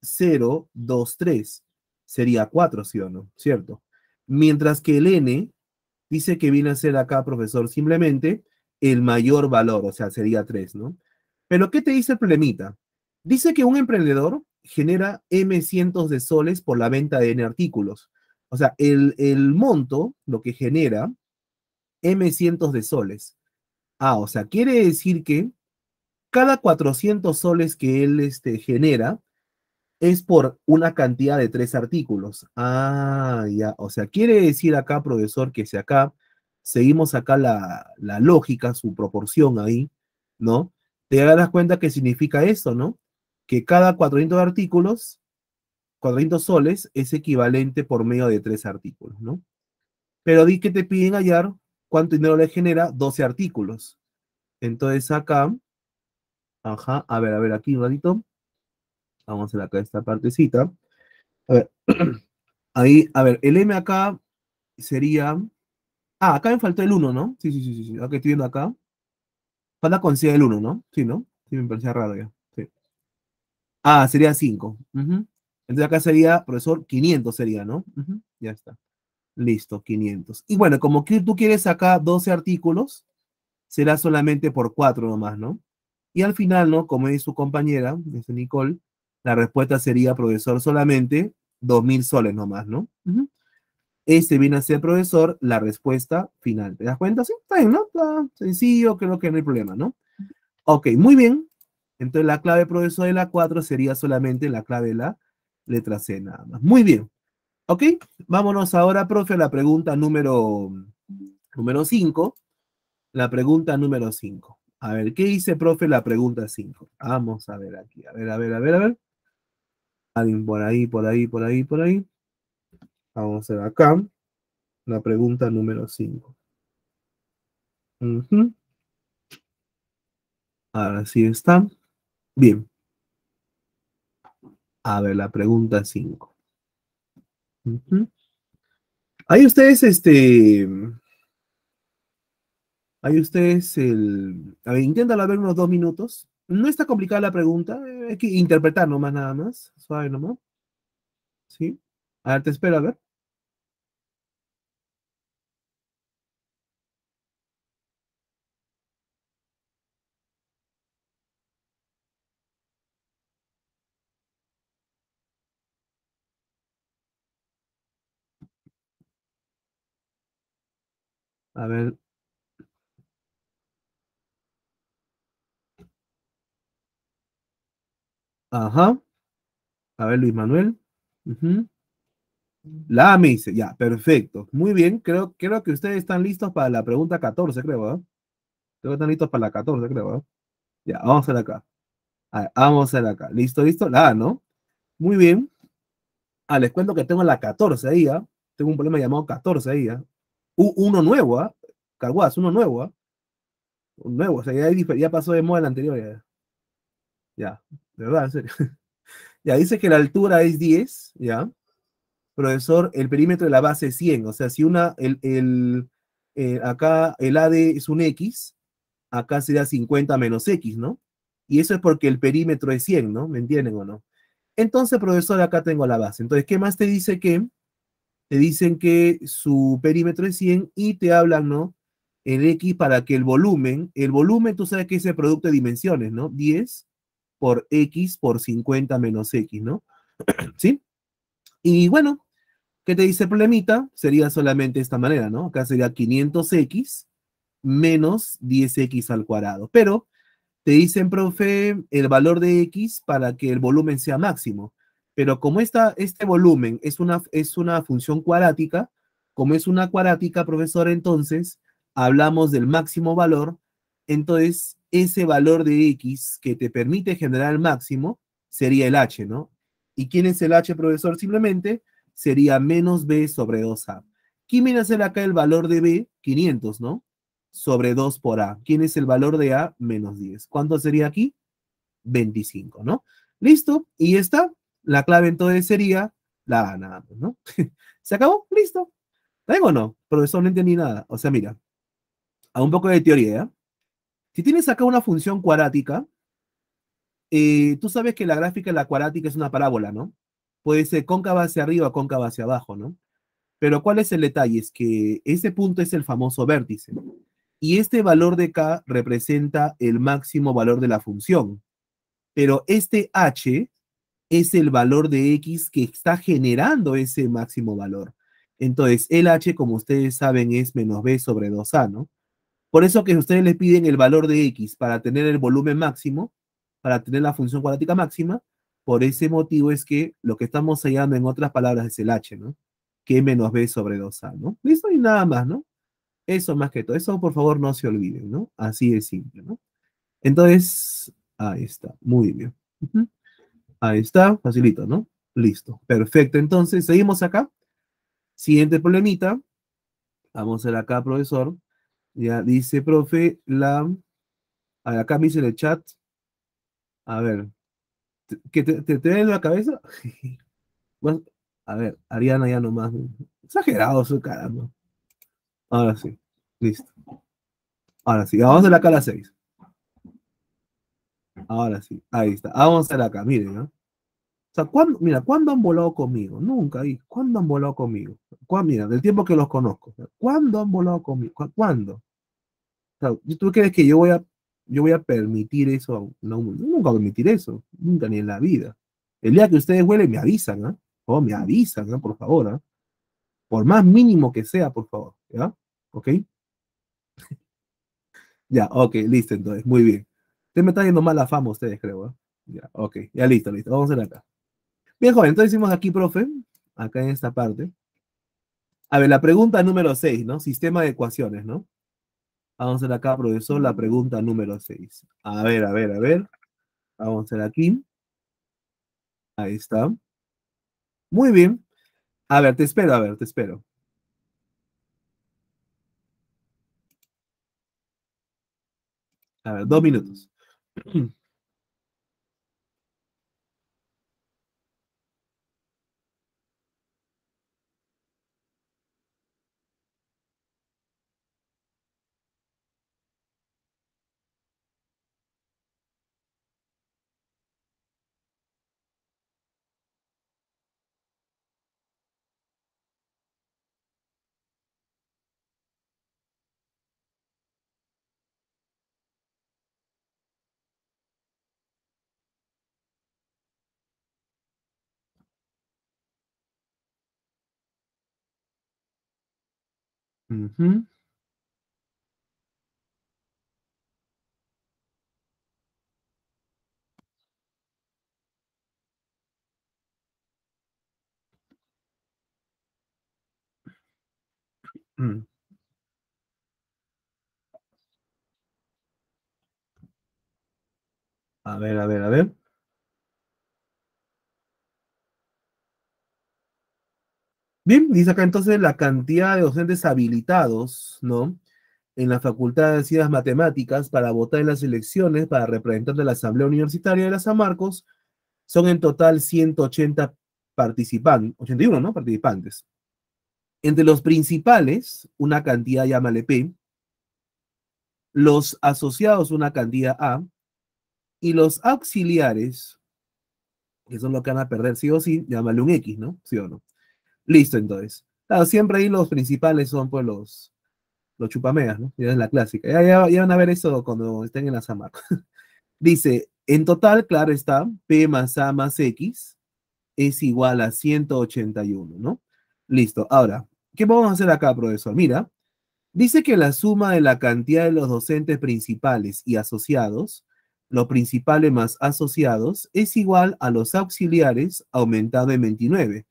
0, 2, 3. Sería 4, ¿sí o no? ¿Cierto? Mientras que el n dice que viene a ser acá, profesor, simplemente el mayor valor, o sea, sería 3, ¿no? Pero ¿qué te dice el problemita? Dice que un emprendedor genera M cientos de soles por la venta de N artículos. O sea, el, monto, lo que genera, M cientos de soles. Ah, o sea, quiere decir que cada 400 soles que él este, genera, es por una cantidad de tres artículos. Ah, ya. O sea, quiere decir acá, profesor, que si acá seguimos acá la, lógica, su proporción ahí, ¿no? Te darás cuenta que significa eso, ¿no? Que cada 400 artículos, 400 soles, es equivalente por medio de tres artículos, ¿no? Pero di que te piden hallar cuánto dinero le genera 12 artículos. Entonces acá, ajá, a ver, a ver, aquí un ratito. Vamos a ver acá esta partecita. A ver, (clears throat) ahí, a ver, el M acá sería... Ah, acá me faltó el 1, ¿no? Sí, sí, sí, sí, sí. estoy viendo acá. Falta con C el 1, ¿no? Sí, ¿no? Sí, me parecía raro ya. Sí. Ah, sería 5. Entonces acá sería, profesor, 500 sería, ¿no? Ya está. Listo, 500. Y bueno, como tú quieres acá 12 artículos, será solamente por 4 nomás, ¿no? Y al final, ¿no? Como dice su compañera, dice este Nicole, la respuesta sería, profesor, solamente 2.000 soles nomás, ¿no? Este viene a ser, profesor, la respuesta final. ¿Te das cuenta? Sí, está bien, ¿no? Está sencillo, creo que no hay problema, ¿no? Ok, muy bien. Entonces la clave, profesor, de la 4 sería solamente la clave de la letra C nada más. Muy bien. Ok, vámonos ahora, profe, a la pregunta número, número 5. La pregunta número 5. A ver, ¿qué dice, profe, la pregunta 5? Vamos a ver aquí. A ver, a ver, a ver, a ver alguien por ahí, por ahí, por ahí, por ahí. Vamos a ver acá. La pregunta número 5. Ahora sí está. Bien. A ver, la pregunta 5. Ahí ustedes, este. Ahí ustedes el. A ver, inténtalo ver unos dos minutos. No está complicada la pregunta, hay que interpretar nomás nada más, suave nomás. ¿Sí? A ver, te espero, a ver. A ver, Ajá. A ver, Luis Manuel. La me dice, ya, perfecto. Muy bien, creo, creo que ustedes están listos para la pregunta 14, creo, ¿eh? Creo que están listos para la 14, creo, ¿ah? Ya, vamos a la acá. vamos a la acá. Listo, listo. La ¿no? Muy bien. Ah, les cuento que tengo la 14 ahí, ¿ah? Tengo un problema llamado 14 ahí, uno nuevo, ¿ah? Carguas, uno nuevo, ¿ah? nuevo, o sea, ya, ya pasó de moda la anterior, ya. Ya, verdad, (laughs) Ya, dice que la altura es 10, ¿ya? Profesor, el perímetro de la base es 100, o sea, si una, el, el, eh, acá el AD es un X, acá sería 50 menos X, ¿no? Y eso es porque el perímetro es 100, ¿no? ¿Me entienden o no? Entonces, profesor, acá tengo la base. Entonces, ¿qué más te dice que? Te dicen que su perímetro es 100 y te hablan, ¿no? El X para que el volumen, el volumen, tú sabes que es el producto de dimensiones, ¿no? 10 por X por 50 menos X, ¿no? (clears throat) ¿Sí? Y bueno, ¿qué te dice el problemita? Sería solamente de esta manera, ¿no? Acá sería 500X menos 10X al cuadrado. Pero te dicen, profe, el valor de X para que el volumen sea máximo. Pero como esta, este volumen es una, es una función cuadrática, como es una cuadrática, profesor, entonces hablamos del máximo valor, entonces ese valor de X que te permite generar el máximo sería el H, ¿no? ¿Y quién es el H, profesor? Simplemente sería menos B sobre 2A. ¿Quién viene a acá el valor de B? 500, ¿no? Sobre 2 por A. ¿Quién es el valor de A? Menos 10. ¿Cuánto sería aquí? 25, ¿no? ¿Listo? Y esta, está. La clave entonces sería la A nada ¿no? (laughs) ¿Se acabó? ¿Listo? ¿Tengo o no? Profesor, no entendí nada. O sea, mira, a un poco de teoría, ¿eh? Si tienes acá una función cuadrática, eh, tú sabes que la gráfica de la cuadrática es una parábola, ¿no? Puede ser cóncava hacia arriba, cóncava hacia abajo, ¿no? Pero ¿cuál es el detalle? Es que ese punto es el famoso vértice. Y este valor de k representa el máximo valor de la función. Pero este h es el valor de x que está generando ese máximo valor. Entonces, el h, como ustedes saben, es menos b sobre 2a, ¿no? Por eso que ustedes les piden el valor de X para tener el volumen máximo, para tener la función cuadrática máxima, por ese motivo es que lo que estamos sellando en otras palabras es el H, ¿no? Que menos B sobre 2A, ¿no? Listo, y nada más, ¿no? Eso más que todo. Eso, por favor, no se olviden, ¿no? Así de simple, ¿no? Entonces, ahí está. Muy bien. Ahí está, facilito, ¿no? Listo. Perfecto. Entonces, seguimos acá. Siguiente problemita. Vamos a ver acá, profesor. Ya dice, profe, la... A acá me dice el chat. A ver. ¿Que te, te, la cabeza? (laughs) a ver, Ariana ya nomás. Exagerado su caramba. Ahora sí. Listo. Ahora sí. Vamos a la cara 6. Ahora sí. Ahí está. Vamos a la acá. Miren, ¿no? O sea, ¿cuándo, mira, ¿cuándo han volado conmigo? Nunca. ¿Y ¿Cuándo han volado conmigo? ¿Cuándo, mira, del tiempo que los conozco. ¿Cuándo han volado conmigo? ¿Cuándo? ¿tú crees que yo voy a, yo permitir eso? No, nunca permitir eso, nunca ni en la vida. El día que ustedes huelen, me avisan, ¿ah? Oh, me avisan, ¿eh? por favor, ¿ah? Por más mínimo que sea, por favor, ¿ya? ¿Ok? (laughs) ya, ok, listo, entonces, muy bien. Usted me está yendo mala fama, ustedes, creo, ¿eh? Ya, ok, ya listo, listo, vamos a ver acá. Bien, joven, entonces hicimos aquí, profe, acá en esta parte. A ver, la pregunta número 6, ¿no? Sistema de ecuaciones, ¿no? Vamos a ver acá, profesor, la pregunta número 6. A ver, a ver, a ver. Vamos a ver aquí. Ahí está. Muy bien. A ver, te espero, a ver, te espero. A ver, dos minutos. (clears throat) Mm. A ver, a ver, a ver. Bien, dice acá entonces la cantidad de docentes habilitados, ¿no? En la Facultad de Ciencias Matemáticas para votar en las elecciones para representar de la Asamblea Universitaria de la San Marcos son en total 180 participantes, 81, ¿no? Participantes. Entre los principales, una cantidad llámale P, los asociados, una cantidad A, y los auxiliares, que son los que van a perder sí o sí, llámale un X, ¿no? ¿Sí o no? Listo, entonces. Claro, siempre ahí los principales son pues los, los chupameas, ¿no? Ya es la clásica. Ya, van a ver eso cuando estén en la Samar. (laughs) Dice, en total, claro está, P más A más X es igual a 181, ¿no? Listo. Ahora, ¿qué podemos a hacer acá, profesor? Mira, dice que la suma de la cantidad de los docentes principales y asociados, los principales más asociados, es igual a los auxiliares aumentado en 29.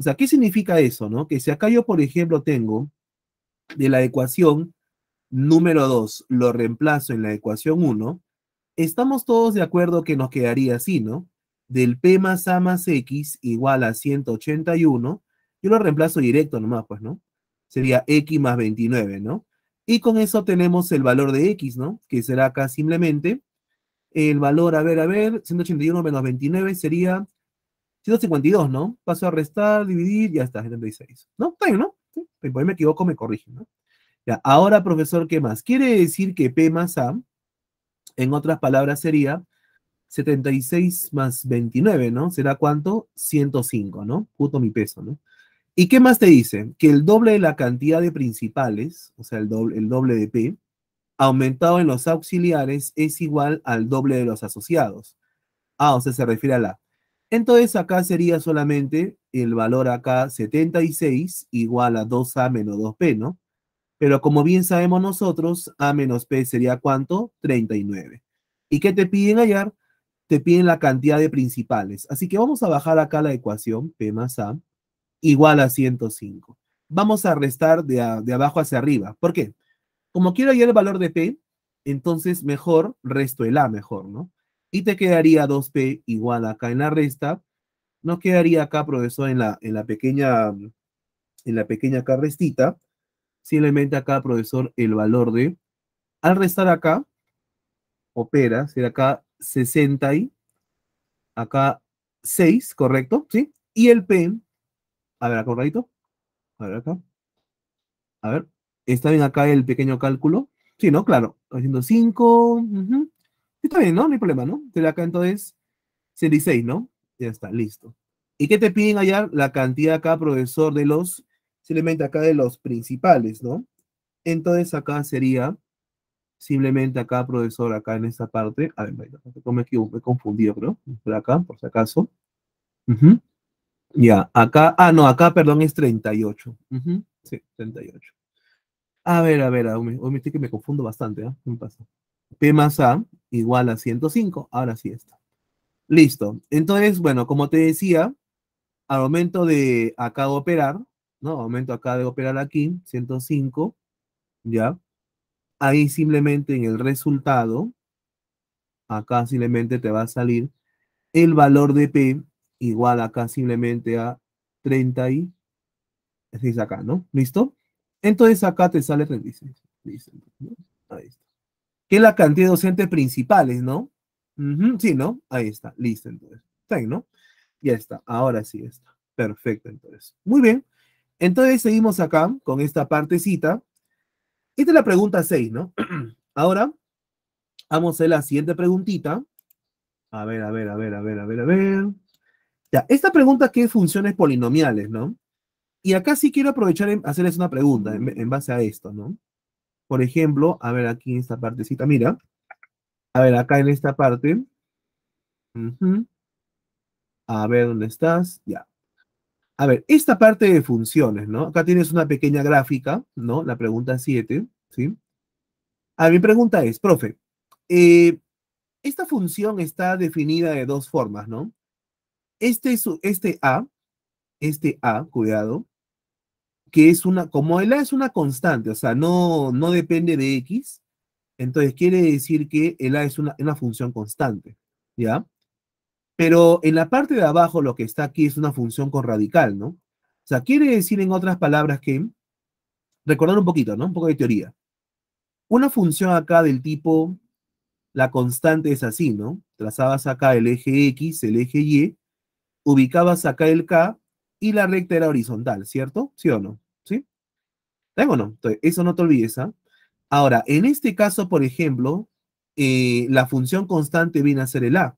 O sea, ¿qué significa eso, no? Que si acá yo, por ejemplo, tengo de la ecuación número 2, lo reemplazo en la ecuación 1, estamos todos de acuerdo que nos quedaría así, ¿no? Del P más A más X igual a 181, yo lo reemplazo directo nomás, pues, ¿no? Sería X más 29, ¿no? Y con eso tenemos el valor de X, ¿no? Que será acá simplemente el valor, a ver, a ver, 181 menos 29 sería 152, ¿no? Paso a restar, dividir, ya está, 76. ¿No? Está ¿no? Sí, pues me equivoco, me corrigen, ¿no? Ya, ahora, profesor, ¿qué más? Quiere decir que P más A, en otras palabras, sería 76 más 29, ¿no? ¿Será cuánto? 105, ¿no? Puto mi peso, ¿no? ¿Y qué más te dice? Que el doble de la cantidad de principales, o sea, el doble, el doble de P, aumentado en los auxiliares es igual al doble de los asociados. Ah, o sea, se refiere a la entonces acá sería solamente el valor acá 76 igual a 2A menos 2P, ¿no? Pero como bien sabemos nosotros, A menos P sería ¿cuánto? 39. ¿Y qué te piden hallar? Te piden la cantidad de principales. Así que vamos a bajar acá la ecuación, P más A, igual a 105. Vamos a restar de, abajo hacia arriba. ¿Por qué? Como quiero hallar el valor de P, entonces mejor resto el A mejor, ¿no? y te quedaría 2p igual acá en la resta. No quedaría acá, profesor, en la, en la pequeña, en la pequeña acá restita. Simplemente acá, profesor, el valor de, al restar acá, opera, será acá 60 y acá 6, ¿correcto? ¿Sí? Y el P, a ver acá a ver acá, a ver, ¿está bien acá el pequeño cálculo? Sí, ¿no? Claro, haciendo 5, Está bien, ¿no? No hay problema, ¿no? Entonces, acá entonces ¿no? Ya está, listo. ¿Y qué te piden allá? La cantidad acá, profesor, de los, simplemente acá de los principales, ¿no? Entonces acá sería, simplemente acá, profesor, acá en esta parte, a ver, me, he confundido, creo, por acá, por si acaso. Ya, acá, ah, no, acá, perdón, es 38. Sí, 38. A ver, a ver, a que me confundo bastante, ¿eh? Me pasa. P más A igual a 105. Ahora sí está. Listo. Entonces, bueno, como te decía, al momento de acá de operar, ¿no? Al momento acá de operar aquí, 105, ¿ya? Ahí simplemente en el resultado, acá simplemente te va a salir el valor de P igual acá simplemente a y 30 decir, acá, ¿no? ¿Listo? Entonces acá te sale 36. Listo. Ahí está que es la cantidad de docentes principales, ¿no? sí, ¿no? Ahí está, listo entonces. ¿no? Ya está, ahora sí está. Perfecto entonces. Muy bien. Entonces seguimos acá con esta partecita. Esta es la pregunta 6, ¿no? (clears throat) ahora vamos a la siguiente preguntita. A ver, a ver, a ver, a ver, a ver, a ver. Ya, esta pregunta qué funciones polinomiales, ¿no? Y acá sí quiero aprovechar y hacerles una pregunta en base a esto, ¿no? Por ejemplo, a ver aquí en esta partecita, mira. A ver, acá en esta parte. A ver dónde estás. Ya. A ver, esta parte de funciones, ¿no? Acá tienes una pequeña gráfica, ¿no? La pregunta 7, ¿sí? A mi pregunta es, profe, eh, esta función está definida de dos formas, ¿no? Este, este A, este A, cuidado, que es una, como el A es una constante, o sea, no, no depende de X, entonces quiere decir que el A es una, una función constante, ¿ya? Pero en la parte de abajo lo que está aquí es una función con radical, ¿no? O sea, quiere decir en otras palabras que, recordar un poquito, ¿no? Un poco de teoría. Una función acá del tipo, la constante es así, ¿no? Trazabas acá el eje X, el eje Y, ubicabas acá el K y la recta era horizontal, ¿cierto? ¿Sí o no? ¿Sí? ¿Tengo o no? eso no te olvides, ¿ah? Ahora, en este caso, por ejemplo, eh, la función constante viene a ser el A.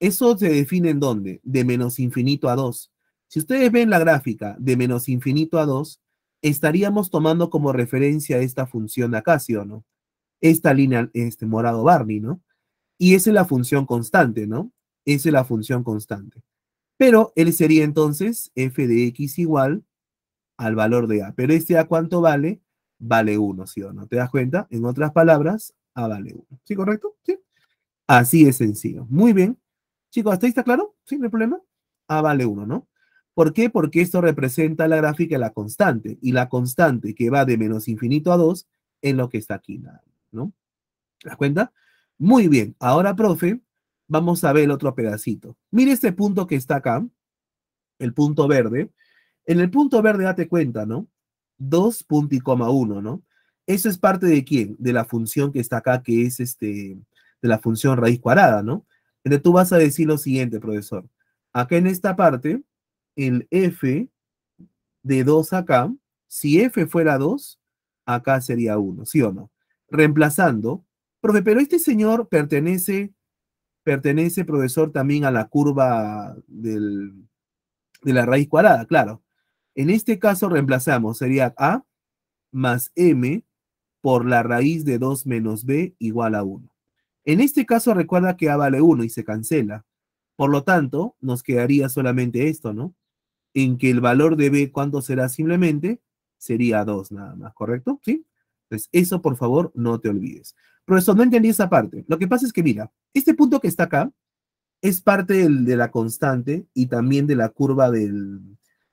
Eso se define en dónde? De menos infinito a 2. Si ustedes ven la gráfica de menos infinito a 2, estaríamos tomando como referencia esta función de acá, ¿sí o no? Esta línea, este morado Barney, ¿no? Y esa es la función constante, ¿no? Esa es la función constante. Pero él sería entonces f de x igual al valor de a. Pero este a cuánto vale? Vale 1, ¿sí o no? ¿Te das cuenta? En otras palabras, a vale 1. ¿Sí, correcto? Sí. Así es sencillo. Muy bien. Chicos, ¿hasta ahí está claro? Sin no hay problema. A vale 1, ¿no? ¿Por qué? Porque esto representa la gráfica de la constante. Y la constante que va de menos infinito a 2 en lo que está aquí, ¿no? ¿Te das cuenta? Muy bien. Ahora, profe, Vamos a ver el otro pedacito. Mire este punto que está acá, el punto verde. En el punto verde date cuenta, ¿no? 2 punto coma uno, ¿no? Eso es parte de quién? De la función que está acá, que es este, de la función raíz cuadrada, ¿no? Entonces tú vas a decir lo siguiente, profesor. Acá en esta parte, el f de 2 acá, si f fuera 2, acá sería 1, ¿sí o no? Reemplazando, profe, pero este señor pertenece pertenece, profesor, también a la curva de la raíz cuadrada, claro. En este caso reemplazamos, sería A más M por la raíz de 2 menos B igual a 1. En este caso recuerda que A vale 1 y se cancela. Por lo tanto, nos quedaría solamente esto, ¿no? En que el valor de B, ¿cuánto será simplemente? Sería 2 nada más, ¿correcto? ¿Sí? Entonces, eso por favor no te olvides eso no entendí esa parte. Lo que pasa es que, mira, este punto que está acá es parte de la constante y también de la curva de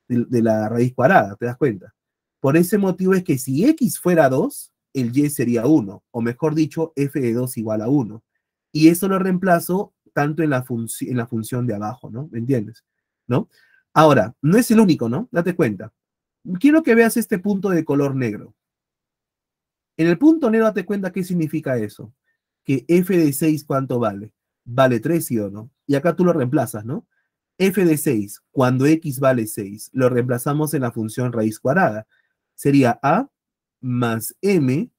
la raíz cuadrada, ¿te das cuenta? Por ese motivo es que si x fuera 2, el y sería 1, o mejor dicho, f de 2 igual a 1. Y eso lo reemplazo tanto en la, en la función de abajo, ¿no? ¿Me entiendes? ¿No? Ahora, no es el único, ¿no? Date cuenta. Quiero que veas este punto de color negro. En el punto negro date cuenta qué significa eso. Que f de 6 cuánto vale. Vale 3, sí o no. Y acá tú lo reemplazas, ¿no? f de 6, cuando x vale 6, lo reemplazamos en la función raíz cuadrada. Sería a más m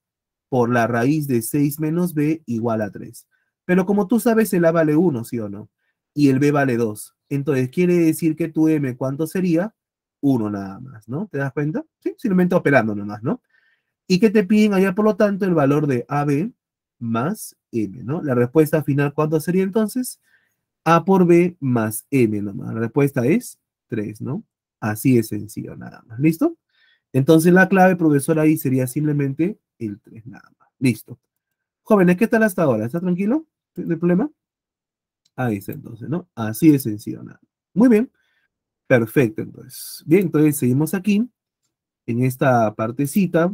por la raíz de 6 menos b igual a 3. Pero como tú sabes, el a vale 1, ¿sí o no? Y el b vale 2. Entonces quiere decir que tu m, ¿cuánto sería? 1 nada más, ¿no? ¿Te das cuenta? Sí, simplemente operando nomás, ¿no? y que te piden allá, por lo tanto, el valor de AB más M, ¿no? La respuesta final, ¿cuánto sería entonces? A por B más M nomás. La respuesta es 3, ¿no? Así es sencillo, nada más. ¿Listo? Entonces la clave, profesor, ahí sería simplemente el 3, nada más. Listo. Jóvenes, ¿qué tal hasta ahora? ¿Está tranquilo? ¿Tiene problema? Ahí está entonces, ¿no? Así de sencillo, nada. más. Muy bien. Perfecto, entonces. Bien, entonces seguimos aquí en esta partecita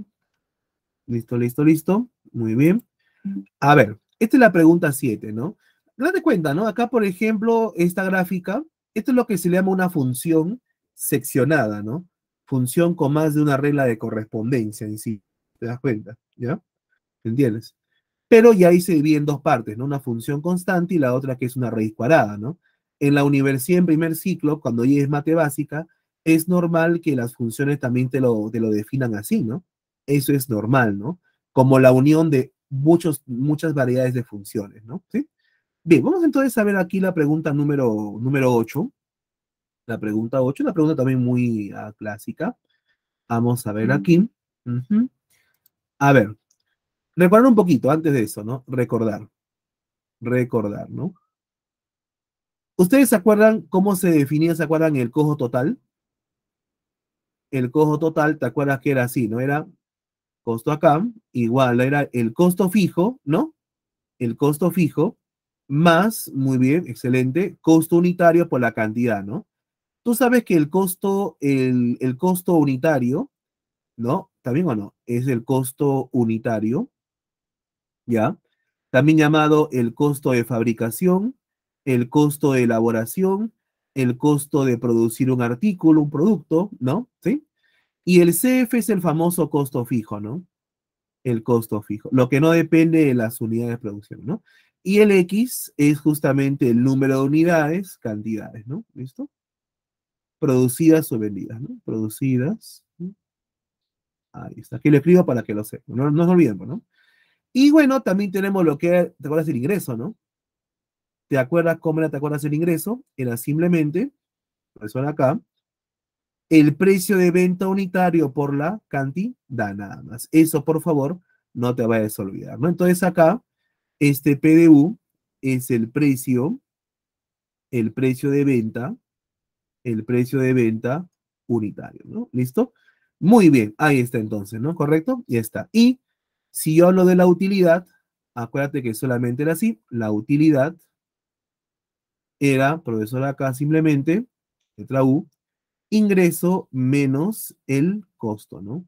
Listo, listo, listo. Muy bien. Mm. A ver, esta es la pregunta 7, ¿no? Date cuenta, ¿no? Acá, por ejemplo, esta gráfica, esto es lo que se llama una función seccionada, ¿no? Función con más de una regla de correspondencia en sí. ¿Te das cuenta? ¿Ya? ¿Entiendes? Pero ya ahí se divide en dos partes, ¿no? Una función constante y la otra que es una raíz cuadrada, ¿no? En la universidad, en primer ciclo, cuando ya es mate básica, es normal que las funciones también te lo, te lo definan así, ¿no? eso es normal, ¿no? Como la unión de muchos, muchas variedades de funciones, ¿no? ¿Sí? Bien, vamos entonces a ver aquí la pregunta número, número 8. La pregunta 8, una pregunta también muy ah, clásica. Vamos a ver aquí. A ver, recordar un poquito antes de eso, ¿no? Recordar. Recordar, ¿no? ¿Ustedes se acuerdan cómo se definía, se acuerdan el cojo total? El cojo total, ¿te acuerdas que era así, no? Era costo acá igual era el costo fijo, ¿no? El costo fijo más, muy bien, excelente, costo unitario por la cantidad, ¿no? Tú sabes que el costo, el, costo unitario, ¿no? También, bueno, es el costo unitario, ¿ya? También llamado el costo de fabricación, el costo de elaboración, el costo de producir un artículo, un producto, ¿no? ¿Sí? Y el CF es el famoso costo fijo, ¿no? El costo fijo, lo que no depende de las unidades de producción, ¿no? Y el X es justamente el número de unidades, cantidades, ¿no? ¿Listo? Producidas o vendidas, ¿no? Producidas. Ahí está. Aquí lo escribo para que lo sepan. No, nos olvidemos, ¿no? Y bueno, también tenemos lo que, era, ¿te acuerdas el ingreso, no? ¿Te acuerdas cómo era, te acuerdas el ingreso? Era simplemente, eso acá, el precio de venta unitario por la cantidad nada más. Eso, por favor, no te vayas a olvidar, ¿no? Entonces acá, este PDU es el precio, el precio de venta, el precio de venta unitario, ¿no? ¿Listo? Muy bien, ahí está entonces, ¿no? ¿Correcto? Ya está. Y si yo hablo de la utilidad, acuérdate que solamente era así, la utilidad era, profesor, acá simplemente, letra U, ingreso menos el costo, ¿no?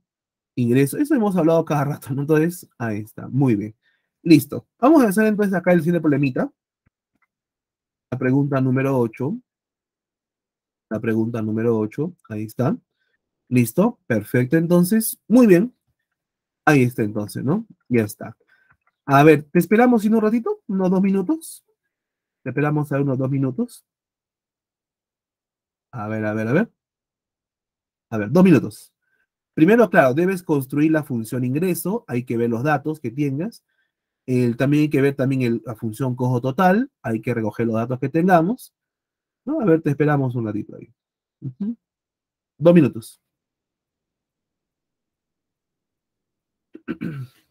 Ingreso, eso hemos hablado cada rato, ¿no? Entonces, ahí está, muy bien. Listo. Vamos a hacer entonces acá el siguiente problemita. La pregunta número 8. La pregunta número 8, ahí está. Listo, perfecto entonces. Muy bien. Ahí está entonces, ¿no? Ya está. A ver, te esperamos sino un ratito, unos dos minutos. Te esperamos a unos dos minutos. A ver, a ver, a ver. A ver, dos minutos. Primero, claro, debes construir la función ingreso, hay que ver los datos que tengas. El, también hay que ver también la función cojo total, hay que recoger los datos que tengamos. ¿no? A ver, te esperamos un ratito ahí. Dos minutos. (clears throat)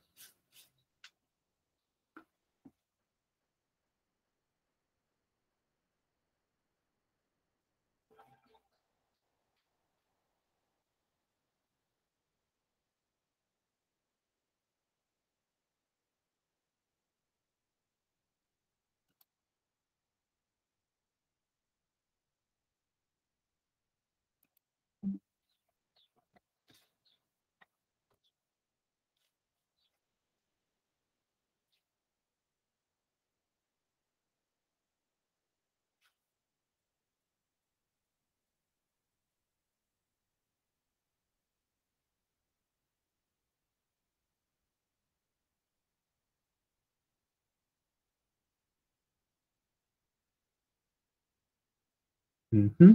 Mm-hmm.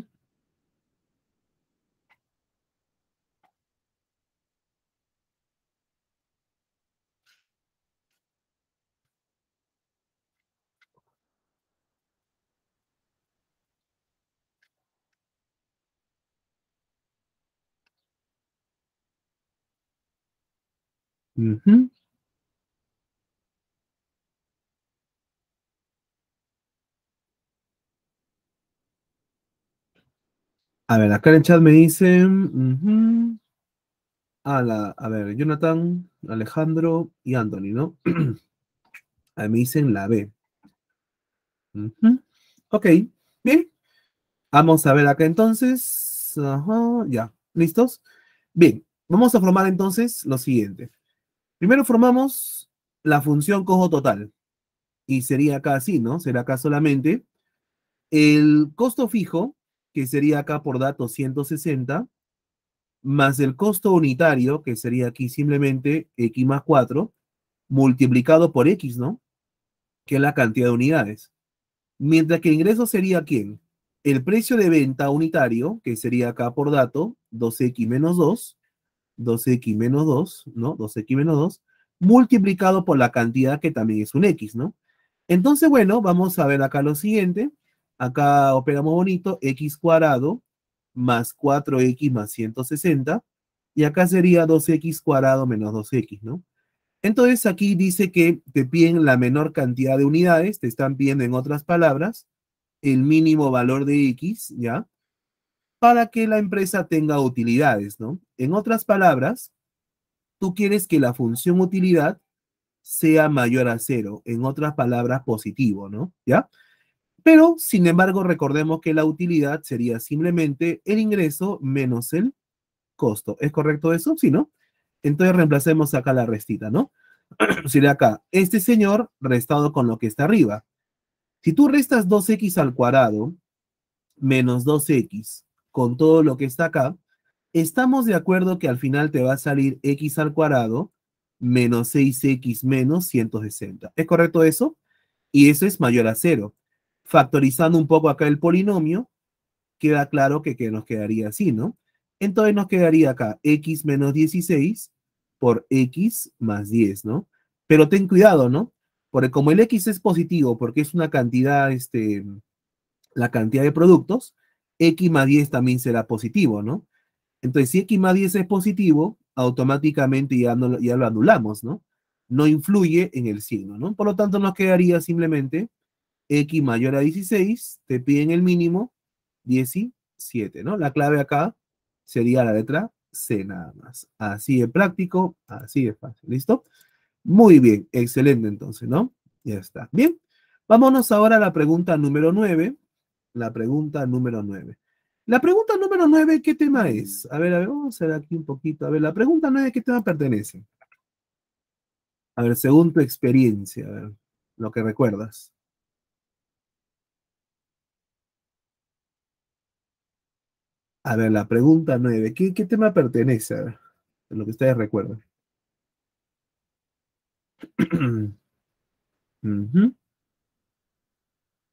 mm-hmm. A ver, acá en chat me dicen. a, la, ver, Jonathan, Alejandro y Anthony, ¿no? (clears throat) a mí me dicen la B. Ok, bien. Vamos a ver acá entonces. ya, ¿listos? Bien, vamos a formar entonces lo siguiente. Primero formamos la función cojo total. Y sería acá así, ¿no? Será acá solamente el costo fijo que sería acá por dato 160, más el costo unitario, que sería aquí simplemente X más 4, multiplicado por X, ¿no? Que es la cantidad de unidades. Mientras que ingreso sería ¿quién? El precio de venta unitario, que sería acá por dato, 2X menos 2, 2X menos 2, ¿no? 2X menos 2, multiplicado por la cantidad que también es un X, ¿no? Entonces, bueno, vamos a ver acá lo siguiente. Acá operamos bonito, x cuadrado más 4x más 160, y acá sería 2x cuadrado menos 2x, ¿no? Entonces aquí dice que te piden la menor cantidad de unidades, te están pidiendo en otras palabras, el mínimo valor de x, ¿ya? Para que la empresa tenga utilidades, ¿no? En otras palabras, tú quieres que la función utilidad sea mayor a cero, en otras palabras, positivo, ¿no? ¿Ya? Pero, sin embargo, recordemos que la utilidad sería simplemente el ingreso menos el costo. ¿Es correcto eso? Si ¿no? Entonces reemplacemos acá la restita, ¿no? (clears throat) Sería acá, este señor restado con lo que está arriba. Si tú restas 2x al cuadrado menos 2x con todo lo que está acá, estamos de acuerdo que al final te va a salir x al cuadrado menos 6x menos 160. ¿Es correcto eso? Y eso es mayor a cero. Factorizando un poco acá el polinomio, queda claro que, que nos quedaría así, ¿no? Entonces nos quedaría acá x menos 16 por x más 10, ¿no? Pero ten cuidado, ¿no? Porque como el x es positivo, porque es una cantidad, este, la cantidad de productos, x más 10 también será positivo, ¿no? Entonces, si x más 10 es positivo, automáticamente ya lo anulamos, ¿no? No influye en el signo, ¿no? Por lo tanto, nos quedaría simplemente X mayor a 16, te piden el mínimo 17, ¿no? La clave acá sería la letra C nada más. Así de práctico, así de fácil, ¿listo? Muy bien, excelente entonces, ¿no? Ya está. Bien, vámonos ahora a la pregunta número 9. La pregunta número 9. La pregunta número 9, ¿qué tema es? A ver, a ver, vamos a ver aquí un poquito. A ver, la pregunta 9, ¿qué tema pertenece? A ver, según tu experiencia, a ver, lo que recuerdas. A ver, la pregunta nueve. ¿Qué, tema pertenece? A lo que ustedes recuerden. (clears throat)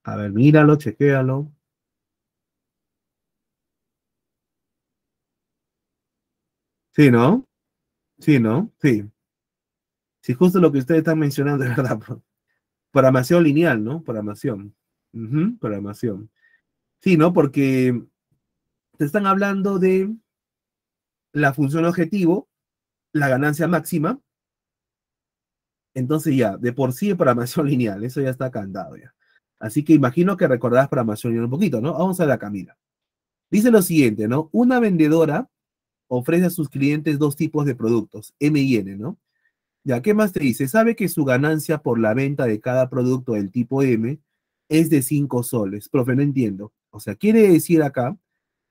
A ver, míralo, chequéalo. Sí, ¿no? Sí, ¿no? Sí. Sí, justo lo que ustedes están mencionando, (laughs) es verdad. Programación lineal, ¿no? Programación. Programación. Sí, ¿no? Porque te están hablando de la función objetivo, la ganancia máxima. Entonces ya, de por sí es programación (laughs) lineal, eso ya está cantado ya. Así que imagino que recordás programación lineal un poquito, ¿no? Vamos a la camina. Dice lo siguiente, ¿no? Una vendedora ofrece a sus clientes dos tipos de productos, M y N, ¿no? Ya, ¿qué más te dice? Sabe que su ganancia por la venta de cada producto del tipo M es de 5 soles. Profe, no entiendo. O sea, quiere decir acá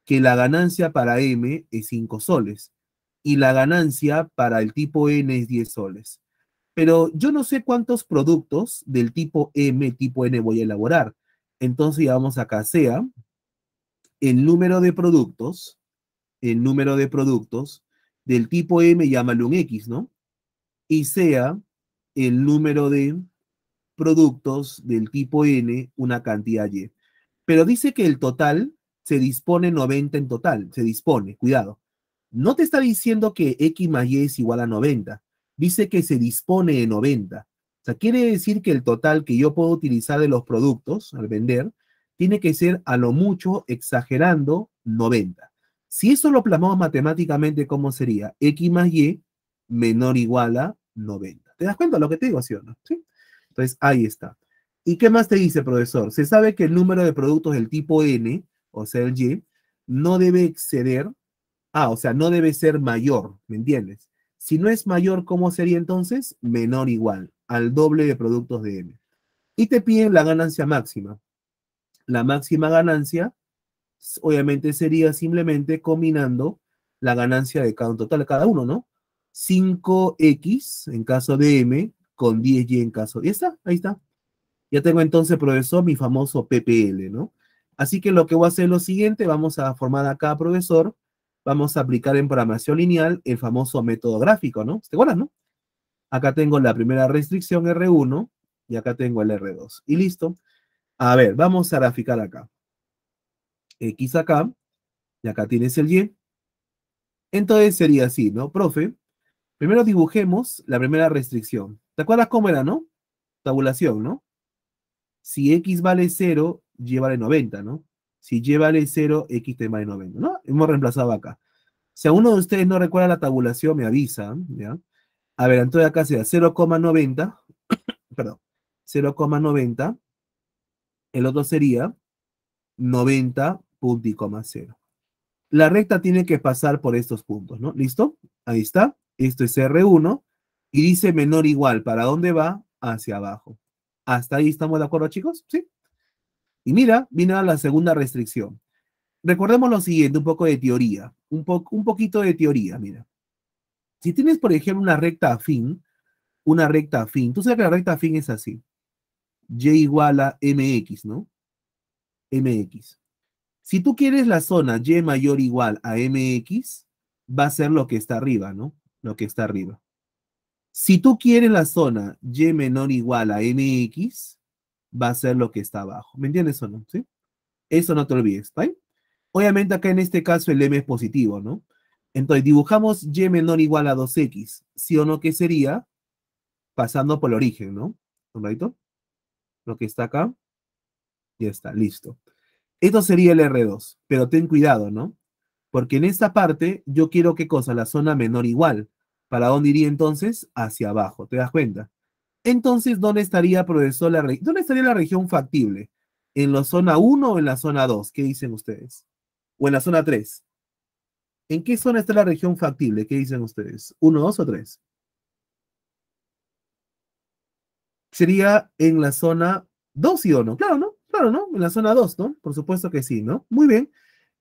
que la ganancia para M es 5 soles y la ganancia para el tipo N es 10 soles. Pero yo no sé cuántos productos del tipo M, tipo N voy a elaborar. Entonces vamos acá sea el número de productos, el número de productos del tipo M, llámalo un X, ¿no? Y sea el número de productos del tipo N, una cantidad Y. Pero dice que el total se dispone 90 en total, se dispone, cuidado. No te está diciendo que X más Y es igual a 90, dice que se dispone de 90. O sea, quiere decir que el total que yo puedo utilizar de los productos al vender tiene que ser a lo mucho, exagerando, 90. Si eso lo plasmamos matemáticamente, ¿cómo sería? X más Y menor o igual a 90. ¿Te das cuenta de lo que te digo, sí o no? Entonces, ahí está. ¿Y qué más te dice, profesor? Se sabe que el número de productos del tipo N o sea, el Y, no debe exceder ah, o sea, no debe ser mayor, ¿me entiendes? Si no es mayor, ¿cómo sería entonces? Menor igual al doble de productos de M. Y te piden la ganancia máxima. La máxima ganancia, obviamente, sería simplemente combinando la ganancia de cada total cada uno, ¿no? 5X en caso de M con 10Y en caso. ¿Y está? Ahí está. Ya tengo entonces, profesor, mi famoso PPL, ¿no? Así que lo que voy a hacer es lo siguiente, vamos a formar acá, profesor, vamos a aplicar en programación lineal el famoso método gráfico, ¿no? ¿Te acuerdas, no? Acá tengo la primera restricción R1 y acá tengo el R2. Y listo. A ver, vamos a graficar acá. X acá, y acá tienes el Y. Entonces sería así, ¿no? Profe, primero dibujemos la primera restricción. ¿Te acuerdas cómo era, no? Tabulación, ¿no? Si X vale 0 Lleva el 90, ¿no? Si lleva el 0, x te de 90, ¿no? Hemos reemplazado acá. Si alguno de ustedes no recuerda la tabulación, me avisa, ¿ya? A ver, entonces acá sea 0,90, (coughs) perdón, 0,90, el otro sería 90 punto y coma 0. La recta tiene que pasar por estos puntos, ¿no? ¿Listo? Ahí está. Esto es R1 y dice menor igual. ¿Para dónde va? Hacia abajo. ¿Hasta ahí estamos de acuerdo, chicos? ¿Sí? Y mira, viene la segunda restricción. Recordemos lo siguiente, un poco de teoría, un, un poquito de teoría, mira. Si tienes, por ejemplo, una recta afín, una recta afín, tú sabes que la recta afín es así. Y igual a mx, ¿no? mx. Si tú quieres la zona y mayor igual a mx, va a ser lo que está arriba, ¿no? Lo que está arriba. Si tú quieres la zona y menor igual a mx, va a ser lo que está abajo. ¿Me entiendes o no? ¿Sí? Eso no te olvides, ¿vale? Obviamente acá en este caso el m es positivo, ¿no? Entonces dibujamos y menor igual a 2x, ¿sí o no? ¿Qué sería? Pasando por el origen, ¿no? ratito. Lo que está acá. Ya está, listo. Esto sería el R2, pero ten cuidado, ¿no? Porque en esta parte yo quiero qué cosa, la zona menor o igual. ¿Para dónde iría entonces? Hacia abajo, ¿te das cuenta? Entonces, ¿dónde estaría, profesor, la ¿dónde estaría la región factible? ¿En la zona 1 o en la zona 2? ¿Qué dicen ustedes? ¿O en la zona 3? ¿En qué zona está la región factible? ¿Qué dicen ustedes? ¿1, 2 o 3? Sería en la zona 2, ¿sí o no? Claro, ¿no? Claro, ¿no? En la zona 2, ¿no? Por supuesto que sí, ¿no? Muy bien.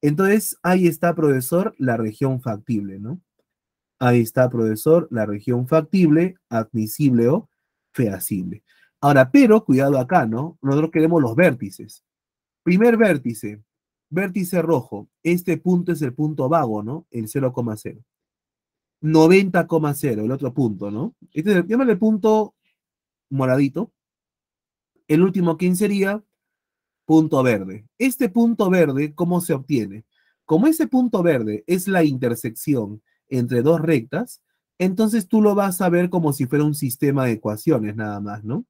Entonces, ahí está, profesor, la región factible, ¿no? Ahí está, profesor, la región factible, admisible o feasible. Ahora, pero cuidado acá, ¿no? Nosotros queremos los vértices. Primer vértice, vértice rojo. Este punto es el punto vago, ¿no? El 0,0. 90,0, el otro punto, ¿no? Este es el, punto moradito. El último, ¿quién sería? Punto verde. Este punto verde, ¿cómo se obtiene? Como ese punto verde es la intersección entre dos rectas, entonces tú lo vas a ver como si fuera un sistema de ecuaciones nada más, ¿no?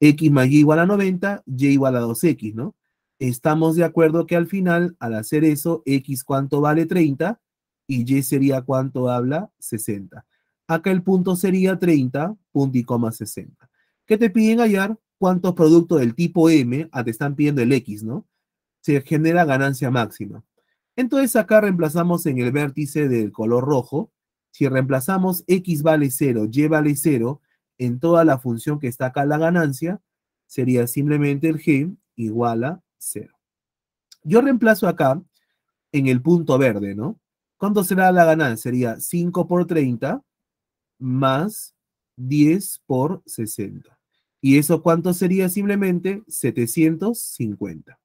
X más Y igual a 90, Y igual a 2X, ¿no? Estamos de acuerdo que al final, al hacer eso, X cuánto vale 30 y Y sería cuánto habla 60. Acá el punto sería 30, punto y coma 60. ¿Qué te piden hallar? ¿Cuántos productos del tipo M, ah, te están pidiendo el X, ¿no? Se genera ganancia máxima. Entonces acá reemplazamos en el vértice del color rojo, si reemplazamos x vale 0, y vale 0 en toda la función que está acá la ganancia, sería simplemente el g igual a 0. Yo reemplazo acá en el punto verde, ¿no? ¿Cuánto será la ganancia? Sería 5 por 30 más 10 por 60. ¿Y eso cuánto sería simplemente? 750.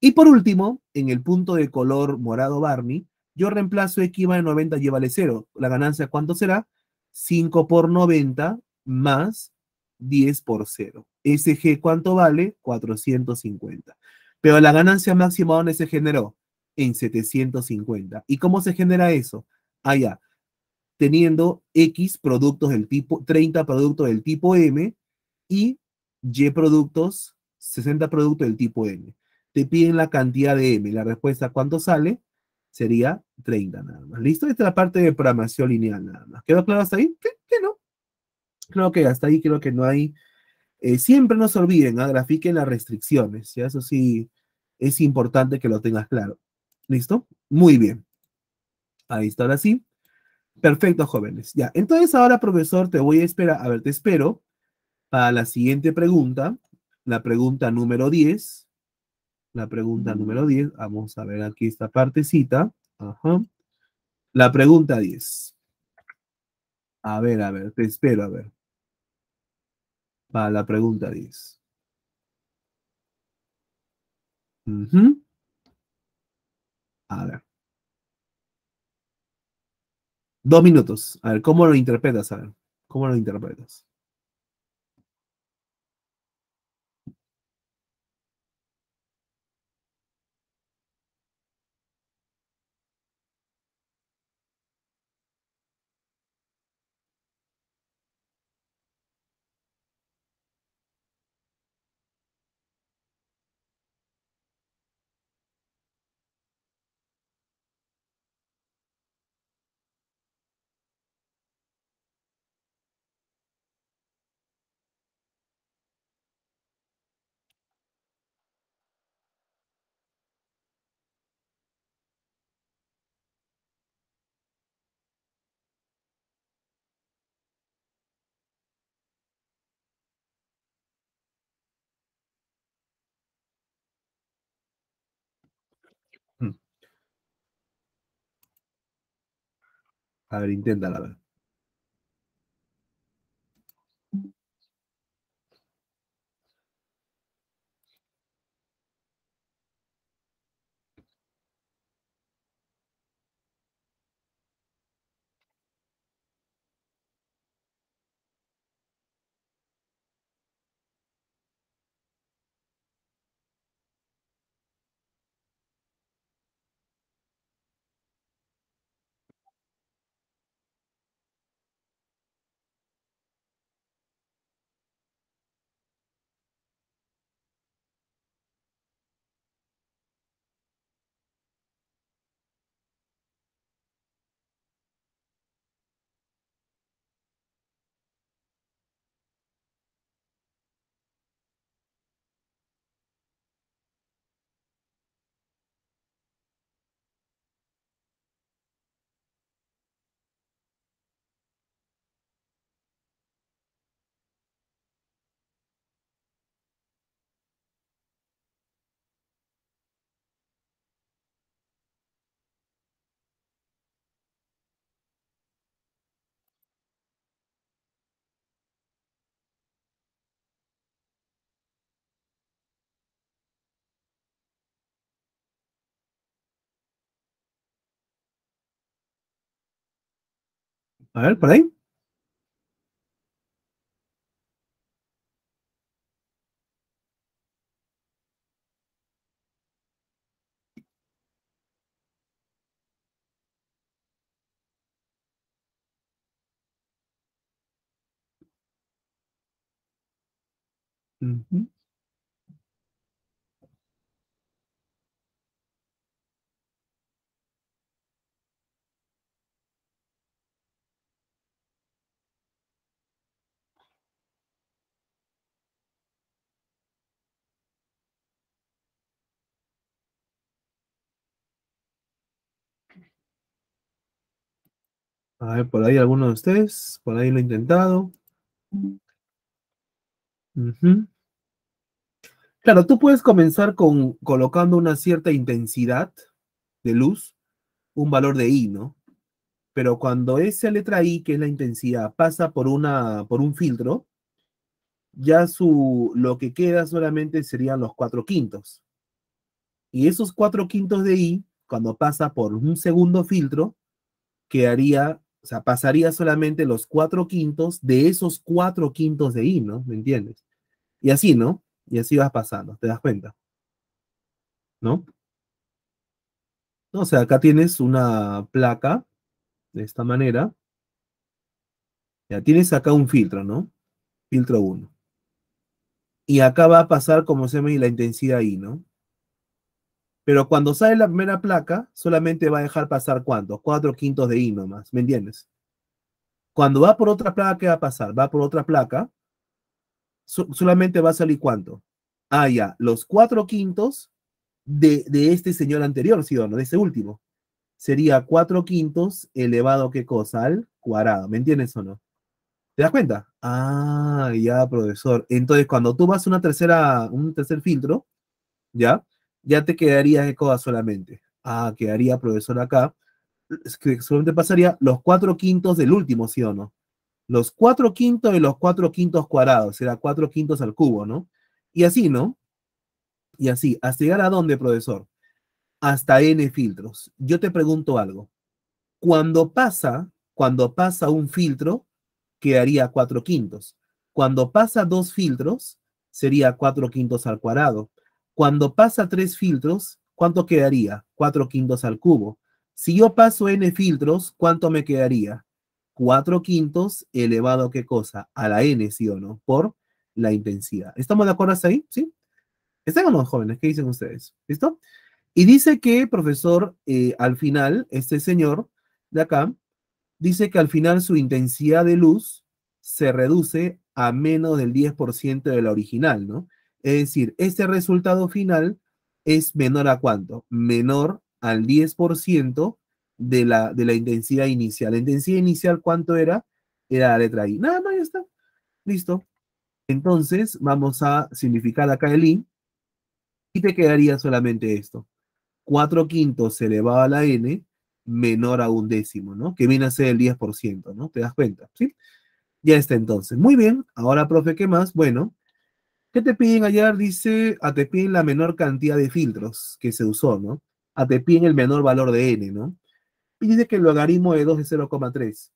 Y por último, en el punto de color morado Barney, yo reemplazo X vale 90, Y vale 0. La ganancia, ¿cuánto será? 5 por 90 más 10 por 0. SG, ¿cuánto vale? 450. Pero la ganancia máxima, ¿dónde se generó? En 750. ¿Y cómo se genera eso? Allá, teniendo X productos del tipo, 30 productos del tipo M y Y productos, 60 productos del tipo M. Te piden la cantidad de M. La respuesta, ¿cuánto sale? sería 30 nada más. ¿Listo? Esta es la parte de programación lineal nada más. ¿Quedó claro hasta ahí? Que ¿no? Creo que hasta ahí creo que no hay... Eh, siempre no se olviden, ¿ah? grafiquen las restricciones, Eso sí es importante que lo tengas claro. ¿Listo? Muy bien. Ahí está, ahora sí. Perfecto, jóvenes. Ya, entonces ahora, profesor, te voy a esperar, a ver, te espero para la siguiente pregunta, la pregunta número 10 la pregunta número 10. Vamos a ver aquí esta partecita. Ajá. La pregunta 10. A ver, a ver, te espero, a ver. Para la pregunta 10. A ver. Dos minutos. A ver, ¿cómo lo interpretas? A ver, ¿cómo lo interpretas? A ver, inténtala. A ver, por ahí. mm A ver, por ahí alguno de ustedes, por ahí lo he intentado. Claro, tú puedes comenzar con colocando una cierta intensidad de luz, un valor de I, ¿no? Pero cuando esa letra I, que es la intensidad, pasa por, una, por un filtro, ya su, lo que queda solamente serían los cuatro quintos. Y esos cuatro quintos de I, cuando pasa por un segundo filtro, quedaría o sea, pasaría solamente los cuatro quintos de esos cuatro quintos de I, ¿no? ¿me entiendes? Y así, ¿no? Y así vas pasando, ¿te das cuenta? ¿No? O sea, acá tienes una placa de esta manera. Ya tienes acá un filtro, ¿no? Filtro 1. Y acá va a pasar, como se llama, la intensidad I, ¿no? Pero cuando sale la primera placa, solamente va a dejar pasar cuánto? Cuatro quintos de I nomás, ¿me entiendes? Cuando va por otra placa, ¿qué va a pasar? Va por otra placa, solamente va a salir cuánto? Ah, ya, los cuatro quintos de, este señor anterior, ¿sí o no? De ese último. Sería cuatro quintos elevado, ¿qué cosa? Al cuadrado, ¿me entiendes o no? ¿Te das cuenta? Ah, ya, profesor. Entonces, cuando tú vas a una tercera, un tercer filtro, ¿ya? ya te quedaría ECOA solamente. Ah, quedaría profesor acá. solamente pasaría los cuatro quintos del último, ¿sí o no? Los cuatro quintos de los cuatro quintos cuadrados, será cuatro quintos al cubo, ¿no? Y así, ¿no? Y así, ¿hasta llegar a dónde, profesor? Hasta n filtros. Yo te pregunto algo. Cuando pasa, cuando pasa un filtro, quedaría cuatro quintos. Cuando pasa dos filtros, sería cuatro quintos al cuadrado. Cuando pasa tres filtros, ¿cuánto quedaría? Cuatro quintos al cubo. Si yo paso n filtros, ¿cuánto me quedaría? Cuatro quintos elevado a qué cosa? A la n, sí o no, por la intensidad. ¿Estamos de acuerdo hasta ahí? ¿Sí? ¿Están o jóvenes? ¿Qué dicen ustedes? ¿Listo? Y dice que, profesor, eh, al final, este señor de acá, dice que al final su intensidad de luz se reduce a menos del 10% de la original, ¿no? Es decir, este resultado final es menor a cuánto? Menor al 10% de la, de la intensidad inicial. La intensidad inicial, ¿cuánto era? Era la letra I. Nada más, ya está. Listo. Entonces, vamos a significar acá el I. Y te quedaría solamente esto. 4 quintos elevado a la N menor a un décimo, ¿no? Que viene a ser el 10%, ¿no? ¿Te das cuenta? ¿Sí? Ya está entonces. Muy bien. Ahora, profe, ¿qué más? Bueno, ¿Qué te piden ayer? Dice, a te piden la menor cantidad de filtros que se usó, ¿no? A te piden el menor valor de n, ¿no? Y dice que el logaritmo de 2 es 0,3.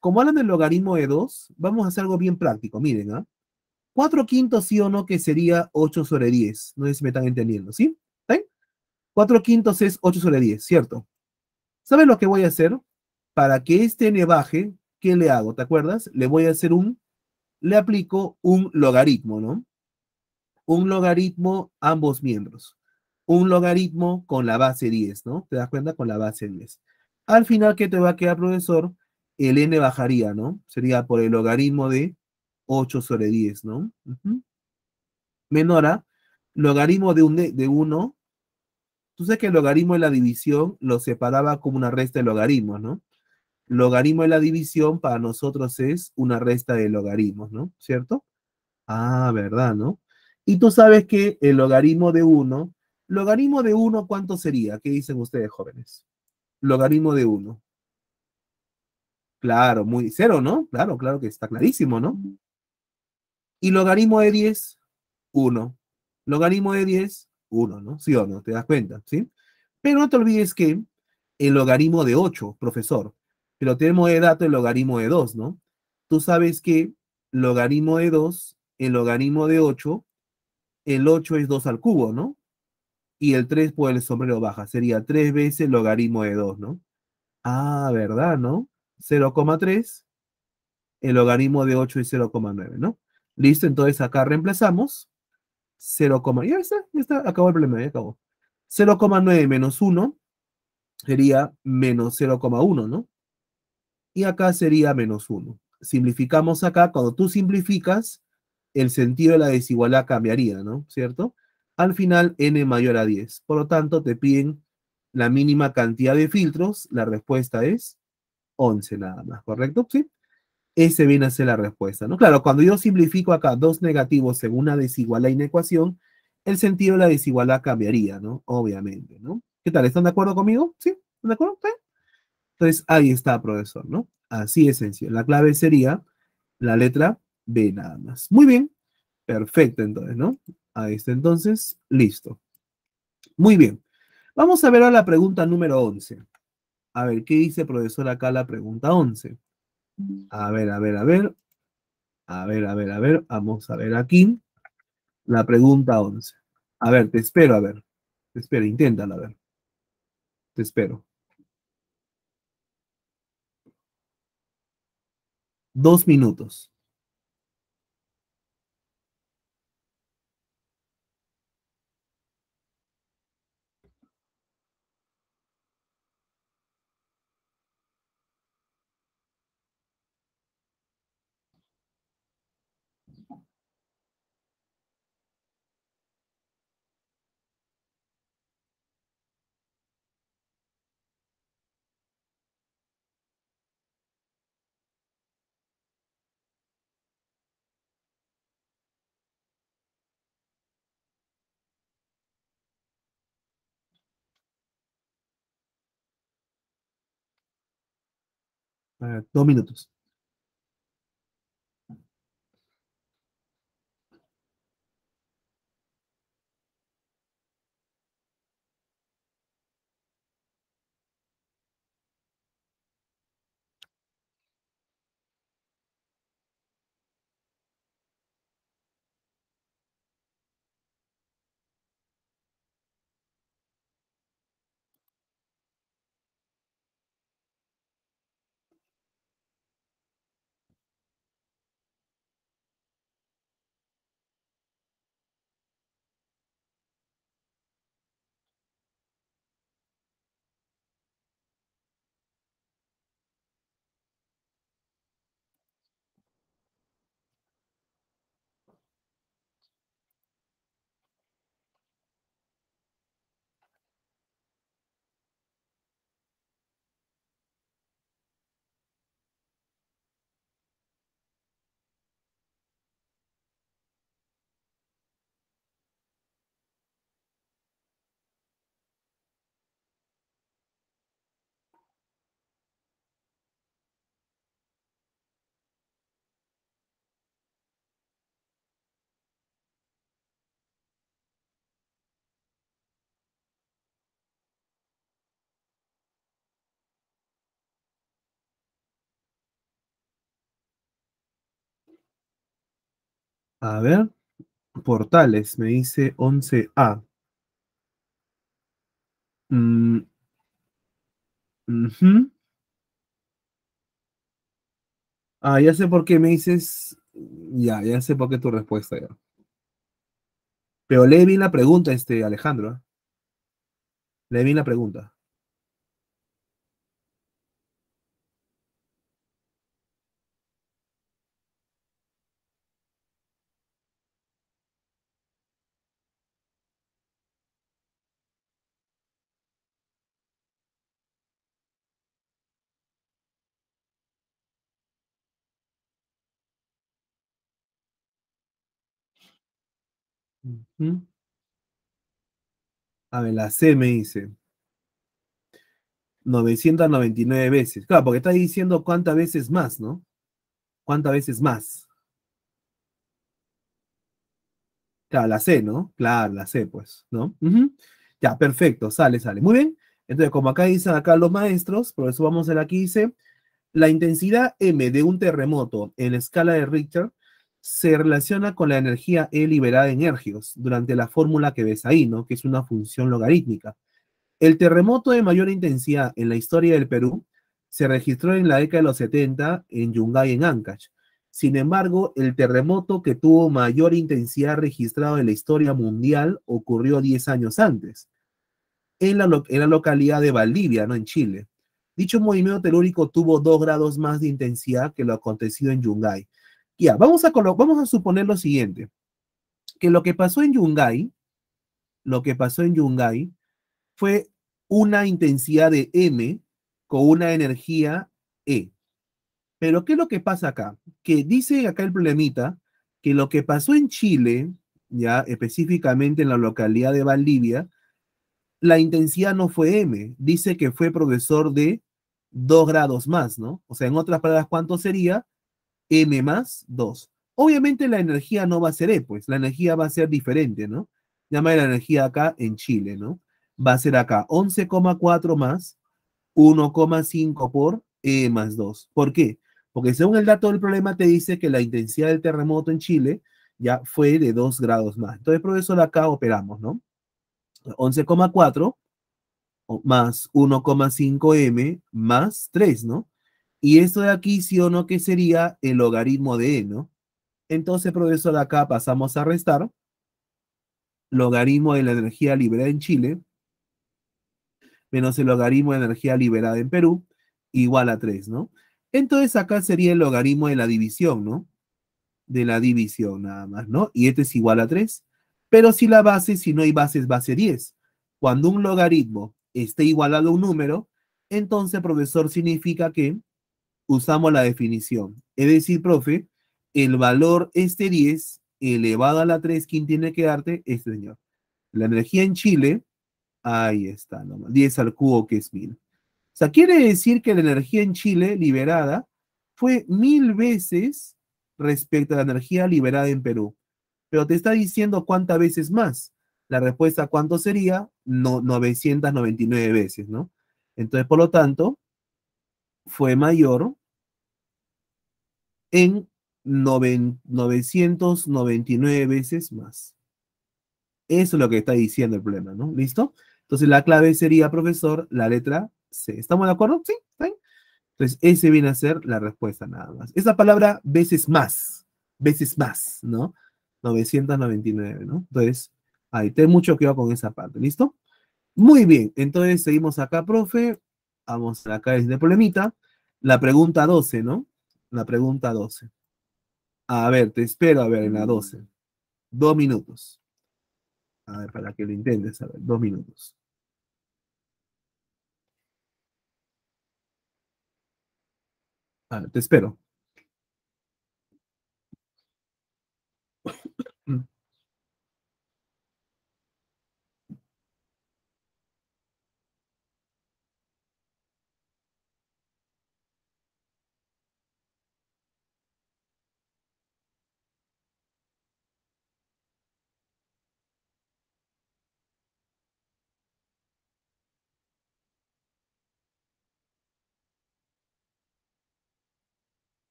Como hablan del logaritmo de 2, vamos a hacer algo bien práctico, miren, ¿ah? 4 quintos sí o no, que sería 8 sobre 10. No sé si me están entendiendo, ¿sí? ¿Está 4 quintos es 8 sobre 10, ¿cierto? ¿Saben lo que voy a hacer? Para que este n baje, ¿qué le hago? ¿Te acuerdas? Le voy a hacer un, le aplico un logaritmo, ¿no? un logaritmo ambos miembros. Un logaritmo con la base 10, ¿no? ¿Te das cuenta? Con la base 10. Al final, ¿qué te va a quedar, profesor? El n bajaría, ¿no? Sería por el logaritmo de 8 sobre 10, ¿no? Menor a logaritmo de, de 1. Tú sabes que el logaritmo de la división lo separaba como una resta de logaritmos, ¿no? Logaritmo de la división para nosotros es una resta de logaritmos, ¿no? ¿Cierto? Ah, ¿verdad, no? Y tú sabes que el logaritmo de 1, logaritmo de 1, ¿cuánto sería? ¿Qué dicen ustedes, jóvenes? Logaritmo de 1. Claro, muy cero, ¿no? Claro, claro que está clarísimo, ¿no? Y logaritmo de 10, 1. Logaritmo de 10, 1, ¿no? ¿Sí o no? ¿Te das cuenta? ¿Sí? Pero no te olvides que el logaritmo de 8, profesor, pero tenemos de dato el logaritmo de 2, ¿no? Tú sabes que logaritmo de 2, el logaritmo de 8, el 8 es 2 al cubo, ¿no? Y el 3 por el sombrero baja, sería 3 veces logaritmo de 2, ¿no? Ah, ¿verdad, no? 0,3, el logaritmo de 8 es 0,9, ¿no? Listo, entonces acá reemplazamos 0, ya está, ya está, acabó el problema, ya acabó. 0,9 menos 1 sería menos 0,1, ¿no? Y acá sería menos 1. Simplificamos acá, cuando tú simplificas, el sentido de la desigualdad cambiaría, ¿no? ¿Cierto? Al final, n mayor a 10. Por lo tanto, te piden la mínima cantidad de filtros. La respuesta es 11 nada más, ¿correcto? Sí. Ese viene a ser la respuesta, ¿no? Claro, cuando yo simplifico acá dos negativos según una desigualdad y el sentido de la desigualdad cambiaría, ¿no? Obviamente, ¿no? ¿Qué tal? ¿Están de acuerdo conmigo? ¿Sí? ¿Están de acuerdo? ustedes? Entonces, ahí está, profesor, ¿no? Así es sencillo. La clave sería la letra Ve nada más. Muy bien, perfecto entonces, ¿no? Ahí está entonces, listo. Muy bien, vamos a ver a la pregunta número 11. A ver, ¿qué dice profesor acá la pregunta 11? A ver, a ver, a ver. A ver, a ver, a ver. Vamos a ver aquí la pregunta 11. A ver, te espero, a ver. Te espero, inténtala, a ver. Te espero. Dos minutos. Eh, dos minutos. A ver, portales, me dice 11A. Mm. Ah, ya sé por qué me dices, ya, ya sé por qué tu respuesta ya. Pero le bien la pregunta, este Alejandro. ¿eh? le vi la pregunta. A ver, la C me dice. 999 veces. Claro, porque está diciendo cuántas veces más, ¿no? ¿Cuántas veces más? Claro, la C, ¿no? Claro, la C, pues, ¿no? Ya, perfecto, sale, sale. Muy bien. Entonces, como acá dicen acá los maestros, por eso vamos a ver aquí, dice, la intensidad M de un terremoto en escala de Richter se relaciona con la energía E liberada en ergios, durante la fórmula que ves ahí, ¿no? que es una función logarítmica. El terremoto de mayor intensidad en la historia del Perú se registró en la década de los 70 en Yungay, en Ancash. Sin embargo, el terremoto que tuvo mayor intensidad registrado en la historia mundial ocurrió 10 años antes, en la, localidad de Valdivia, ¿no? en Chile. Dicho movimiento telúrico tuvo 2 grados más de intensidad que lo acontecido en Yungay ya, vamos a, suponer lo siguiente, que lo que pasó en Yungay, lo que pasó en Yungay fue una intensidad de M con una energía E. Pero ¿qué es lo que pasa acá? Que dice acá el problemita que lo que pasó en Chile, ya específicamente en la localidad de Valdivia, la intensidad no fue M, dice que fue progresor de 2 grados más, ¿no? O sea, en otras palabras, ¿cuánto sería? M más 2. Obviamente la energía no va a ser E, pues la energía va a ser diferente, ¿no? Llama la energía acá en Chile, ¿no? Va a ser acá 11,4 más 1,5 por E más 2. ¿Por qué? Porque según el dato del problema te dice que la intensidad del terremoto en Chile ya fue de 2 grados más. Entonces, por eso acá operamos, ¿no? 11,4 más 1,5m más 3, ¿no? Y esto de aquí, sí o no, que sería el logaritmo de E, ¿no? Entonces, profesor, acá pasamos a restar logaritmo de la energía liberada en Chile menos el logaritmo de energía liberada en Perú, igual a 3, ¿no? Entonces acá sería el logaritmo de la división, ¿no? De la división nada más, ¿no? Y este es igual a 3. Pero si la base, si no hay bases, es base 10. Cuando un logaritmo esté igualado a un número, entonces, profesor, significa que usamos la definición. Es decir, profe, el valor este 10 elevado a la 3, ¿quién tiene que darte? Este señor. La energía en Chile, ahí está, nomás, 10 al cubo que es 1000. O sea, quiere decir que la energía en Chile liberada fue mil veces respecto a la energía liberada en Perú. Pero te está diciendo cuántas veces más. La respuesta, ¿cuánto sería? No, 999 veces, ¿no? Entonces, por lo tanto, fue mayor en 999 veces más. Eso es lo que está diciendo el problema, ¿no? ¿Listo? Entonces la clave sería, profesor, la letra C. ¿Estamos de acuerdo? ¿Sí? ¿Está Entonces ese viene a ser la respuesta nada más. Esa palabra veces más, veces más, ¿no? 999, ¿no? Entonces, ahí, tengo mucho que va con esa parte, ¿listo? Muy bien, entonces seguimos acá, profe. Vamos acá de este problemita. La pregunta 12, ¿no? la pregunta 12. A ver, te espero a ver en la 12. Dos minutos. A ver, para que lo intentes, a ver, dos minutos. A ver, te espero.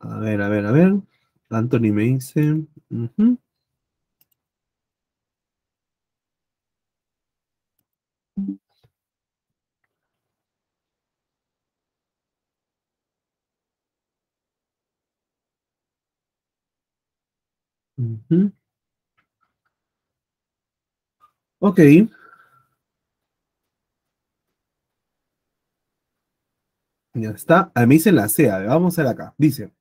A ver, a ver, a ver. Anthony me dice. Ok. Ya está. A mí se la sea. Vamos a ver acá. Dice.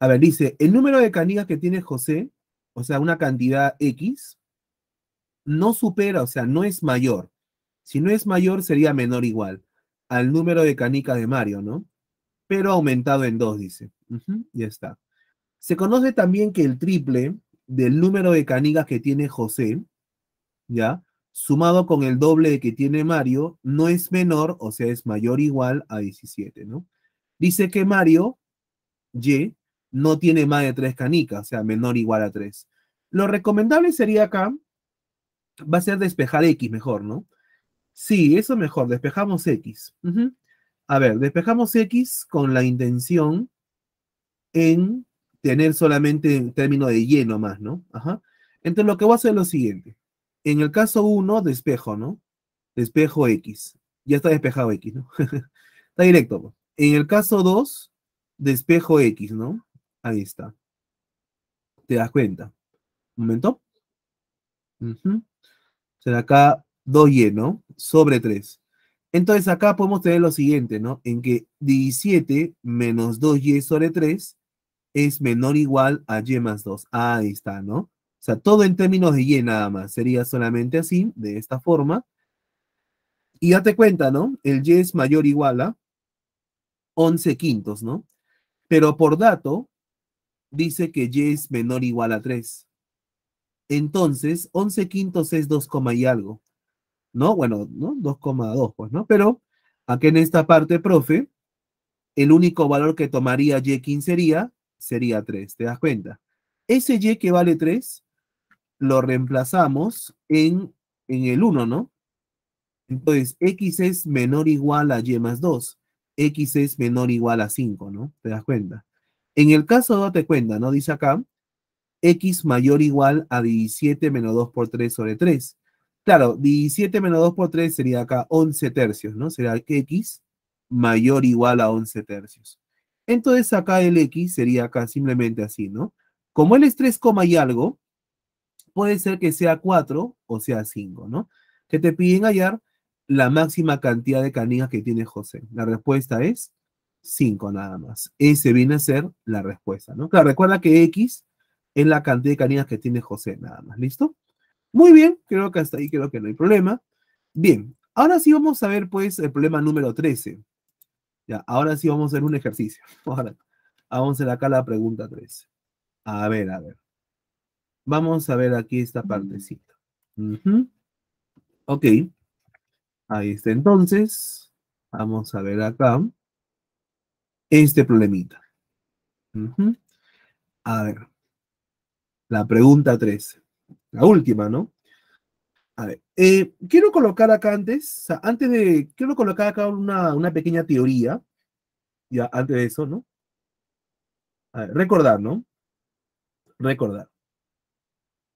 A ver, dice, el número de canigas que tiene José, o sea, una cantidad X, no supera, o sea, no es mayor. Si no es mayor, sería menor igual al número de canicas de Mario, ¿no? Pero aumentado en dos, dice. ya está. Se conoce también que el triple del número de canigas que tiene José, ¿ya? sumado con el doble que tiene Mario, no es menor, o sea, es mayor o igual a 17, ¿no? Dice que Mario, Y, no tiene más de tres canicas, o sea, menor o igual a 3. Lo recomendable sería acá, va a ser despejar X mejor, ¿no? Sí, eso mejor, despejamos X. A ver, despejamos X con la intención en tener solamente el término de Y nomás, ¿no? Entonces lo que voy a hacer es lo siguiente en el caso 1, despejo, ¿no? Despejo X. Ya está despejado X, ¿no? (laughs) está directo. Pues. En el caso 2, despejo X, ¿no? Ahí está. ¿Te das cuenta? Un momento. Será acá 2Y, ¿no? Sobre 3. Entonces acá podemos tener lo siguiente, ¿no? En que 17 menos 2y sobre 3 es menor o igual a y más 2. Ahí está, ¿no? O sea, todo en términos de Y nada más. Sería solamente así, de esta forma. Y date cuenta, ¿no? El Y es mayor o igual a 11 quintos, ¿no? Pero por dato, dice que Y es menor o igual a 3. Entonces, 11 quintos es 2, y algo. ¿No? Bueno, ¿no? 2,2, pues, ¿no? Pero aquí en esta parte, profe, el único valor que tomaría Y sería sería 3, ¿te das cuenta? Ese Y que vale 3 lo reemplazamos en, el 1, ¿no? Entonces, x es menor o igual a y más 2. x es menor o igual a 5, ¿no? ¿Te das cuenta? En el caso, date cuenta, ¿no? Dice acá, x mayor o igual a 17 menos 2 por 3 sobre 3. Claro, 17 menos 2 por 3 sería acá 11 tercios, ¿no? Será x mayor o igual a 11 tercios. Entonces acá el x sería acá simplemente así, ¿no? Como él es 3, y algo, puede ser que sea 4 o sea 5, ¿no? Que te piden hallar la máxima cantidad de caninas que tiene José. La respuesta es 5 nada más. Ese viene a ser la respuesta, ¿no? Claro, recuerda que X es la cantidad de caninas que tiene José nada más, ¿listo? Muy bien, creo que hasta ahí creo que no hay problema. Bien, ahora sí vamos a ver pues el problema número 13. Ya, ahora sí vamos a hacer un ejercicio. (laughs) Ahora, vamos a hacer acá la pregunta 13. A ver, a ver. Vamos a ver aquí esta partecita. Ok. Ahí está. Entonces, vamos a ver acá este problemita. A ver. La pregunta 13. La última, ¿no? A ver. Eh, quiero colocar acá antes, antes de, quiero colocar acá una, una pequeña teoría. Ya, antes de eso, ¿no? A ver, recordar, ¿no? Recordar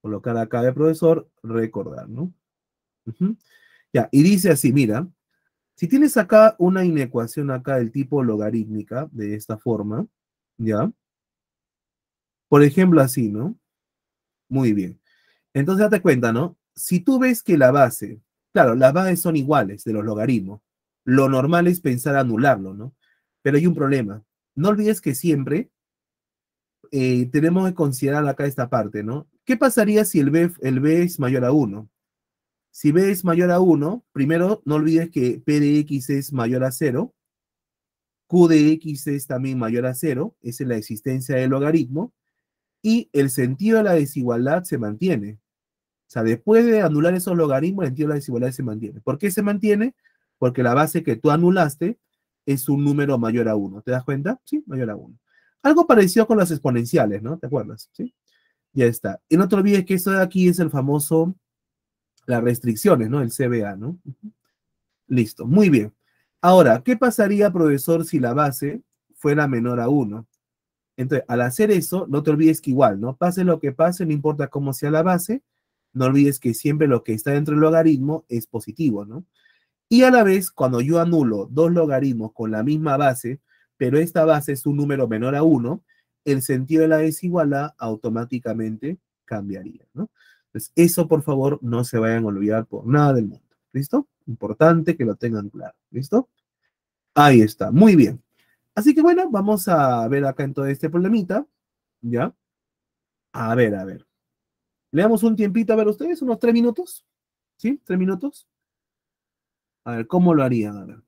colocar acá de profesor, recordar, ¿no? Ya, y dice así, mira, si tienes acá una inecuación acá del tipo logarítmica, de esta forma, ¿ya? Por ejemplo, así, ¿no? Muy bien. Entonces date cuenta, ¿no? Si tú ves que la base, claro, las bases son iguales de los logaritmos, lo normal es pensar anularlo, ¿no? Pero hay un problema. No olvides que siempre eh, tenemos que considerar acá esta parte, ¿no? ¿Qué pasaría si el B, es mayor a 1? Si B es mayor a 1, primero no olvides que P de X es mayor a 0, Q de X es también mayor a 0, esa es la existencia del logaritmo, y el sentido de la desigualdad se mantiene. O sea, después de anular esos logaritmos, el sentido de la desigualdad se mantiene. ¿Por qué se mantiene? Porque la base que tú anulaste es un número mayor a 1. ¿Te das cuenta? Sí, mayor a 1. Algo parecido con las exponenciales, ¿no? ¿Te acuerdas? Sí. Ya está. Y no te olvides que esto de aquí es el famoso, las restricciones, ¿no? El CBA, ¿no? Listo, muy bien. Ahora, ¿qué pasaría, profesor, si la base fuera menor a 1? Entonces, al hacer eso, no te olvides que igual, ¿no? Pase lo que pase, no importa cómo sea la base, no olvides que siempre lo que está dentro del logaritmo es positivo, ¿no? Y a la vez, cuando yo anulo dos logaritmos con la misma base, pero esta base es un número menor a 1, el sentido de la desigualdad automáticamente cambiaría, ¿no? Entonces, eso por favor no se vayan a olvidar por nada del mundo, ¿listo? Importante que lo tengan claro, ¿listo? Ahí está, muy bien. Así que bueno, vamos a ver acá en todo este problemita, ¿ya? A ver, a ver. Le damos un tiempito a ver ustedes, unos tres minutos, ¿sí? Tres minutos. A ver, ¿cómo lo harían? A ver.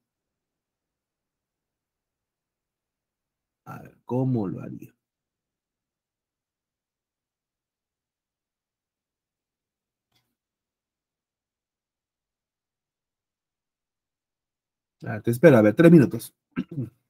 A ver, ¿cómo lo harían? Ah, te espero, a ver, tres minutos. (clears throat)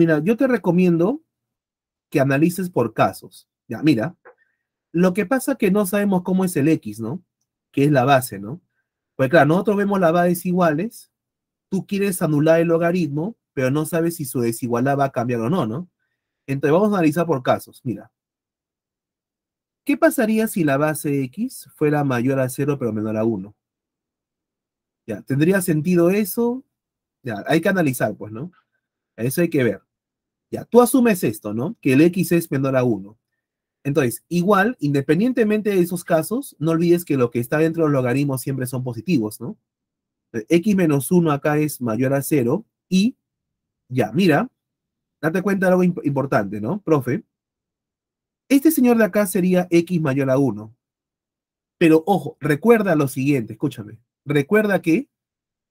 Mira, yo te recomiendo que analices por casos. Ya, mira, lo que pasa es que no sabemos cómo es el X, ¿no? Que es la base, ¿no? Pues claro, nosotros vemos las bases iguales, tú quieres anular el logaritmo, pero no sabes si su desigualdad va a cambiar o no, ¿no? Entonces vamos a analizar por casos. Mira, ¿qué pasaría si la base X fuera mayor a 0 pero menor a 1? Ya, ¿tendría sentido eso? Ya, hay que analizar, pues, ¿no? Eso hay que ver. Ya, tú asumes esto, ¿no? Que el X es menor a 1. Entonces, igual, independientemente de esos casos, no olvides que lo que está dentro de los logaritmos siempre son positivos, ¿no? Eh, X menos 1 acá es mayor a 0 y ya, mira, date cuenta de algo importante, ¿no? Profe, este señor de acá sería X mayor a 1. Pero ojo, recuerda lo siguiente, escúchame. Recuerda que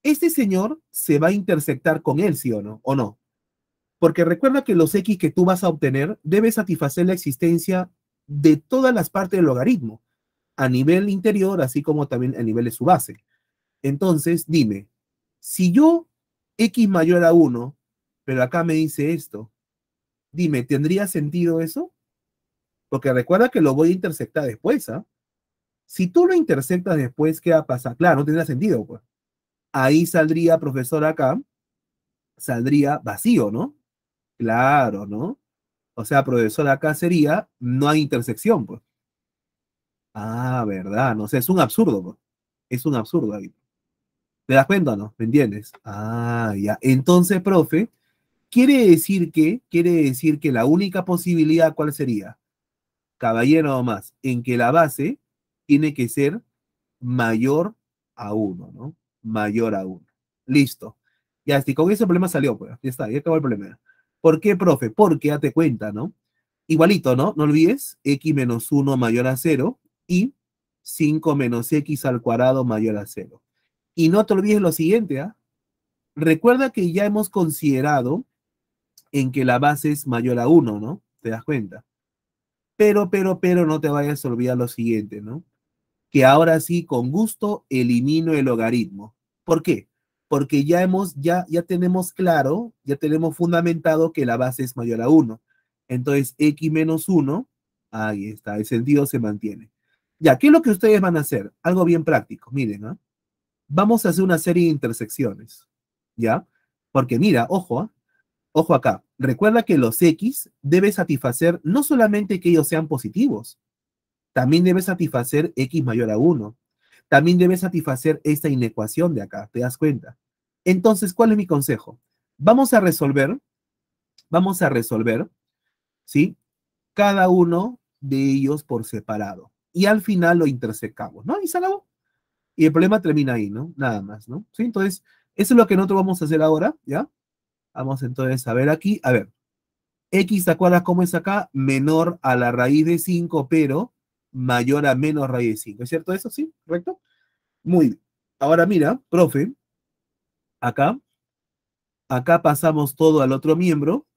este señor se va a intersectar con él, ¿sí o no? ¿O no? Porque recuerda que los X que tú vas a obtener debe satisfacer la existencia de todas las partes del logaritmo, a nivel interior, así como también a nivel de su base. Entonces, dime, si yo X mayor a 1, pero acá me dice esto, dime, ¿tendría sentido eso? Porque recuerda que lo voy a interceptar después, ¿ah? Si tú lo interceptas después, ¿qué va a pasar? Claro, no tendría sentido, pues. Ahí saldría, profesor, acá, saldría vacío, ¿no? Claro, ¿no? O sea, profesor, acá sería, no hay intersección, pues. Ah, verdad, no sé, sea, es un absurdo, pues. Es un absurdo ahí. ¿Te das cuenta o no? ¿Me entiendes? Ah, ya. Entonces, profe, quiere decir que, quiere decir que la única posibilidad, ¿cuál sería? Caballero o más, en que la base tiene que ser mayor a uno, ¿no? Mayor a uno. Listo. Ya, si este, con ese problema salió, pues. Ya está, ya acabó el problema. ¿Por qué, profe? Porque date cuenta, ¿no? Igualito, ¿no? No olvides, x menos 1 mayor a 0 y 5 menos x al cuadrado mayor a 0. Y no te olvides lo siguiente, ¿ah? Recuerda que ya hemos considerado en que la base es mayor a 1, ¿no? ¿Te das cuenta? Pero, pero, pero no te vayas a olvidar lo siguiente, ¿no? Que ahora sí, con gusto, elimino el logaritmo. ¿Por qué? porque ya hemos, ya, ya tenemos claro, ya tenemos fundamentado que la base es mayor a 1. Entonces, x menos 1, ahí está, el sentido se mantiene. Ya, ¿qué es lo que ustedes van a hacer? Algo bien práctico, miren, ¿no? ¿ah? Vamos a hacer una serie de intersecciones, ¿ya? Porque mira, ojo, ¿ah? ojo acá, recuerda que los x debe satisfacer no solamente que ellos sean positivos, también debe satisfacer x mayor a 1 también debe satisfacer esta inecuación de acá, ¿te das cuenta? Entonces, ¿cuál es mi consejo? Vamos a resolver, vamos a resolver, ¿sí? Cada uno de ellos por separado. Y al final lo intersecamos, ¿no? Y salgo Y el problema termina ahí, ¿no? Nada más, ¿no? ¿Sí? Entonces, eso es lo que nosotros vamos a hacer ahora, ¿ya? Vamos entonces a ver aquí, a ver, x, ¿te acuerdas cómo es acá? Menor a la raíz de 5, pero mayor a menos raíz de 5. ¿Es cierto eso? ¿Sí? ¿Correcto? Muy bien. Ahora mira, profe, acá, acá pasamos todo al otro miembro,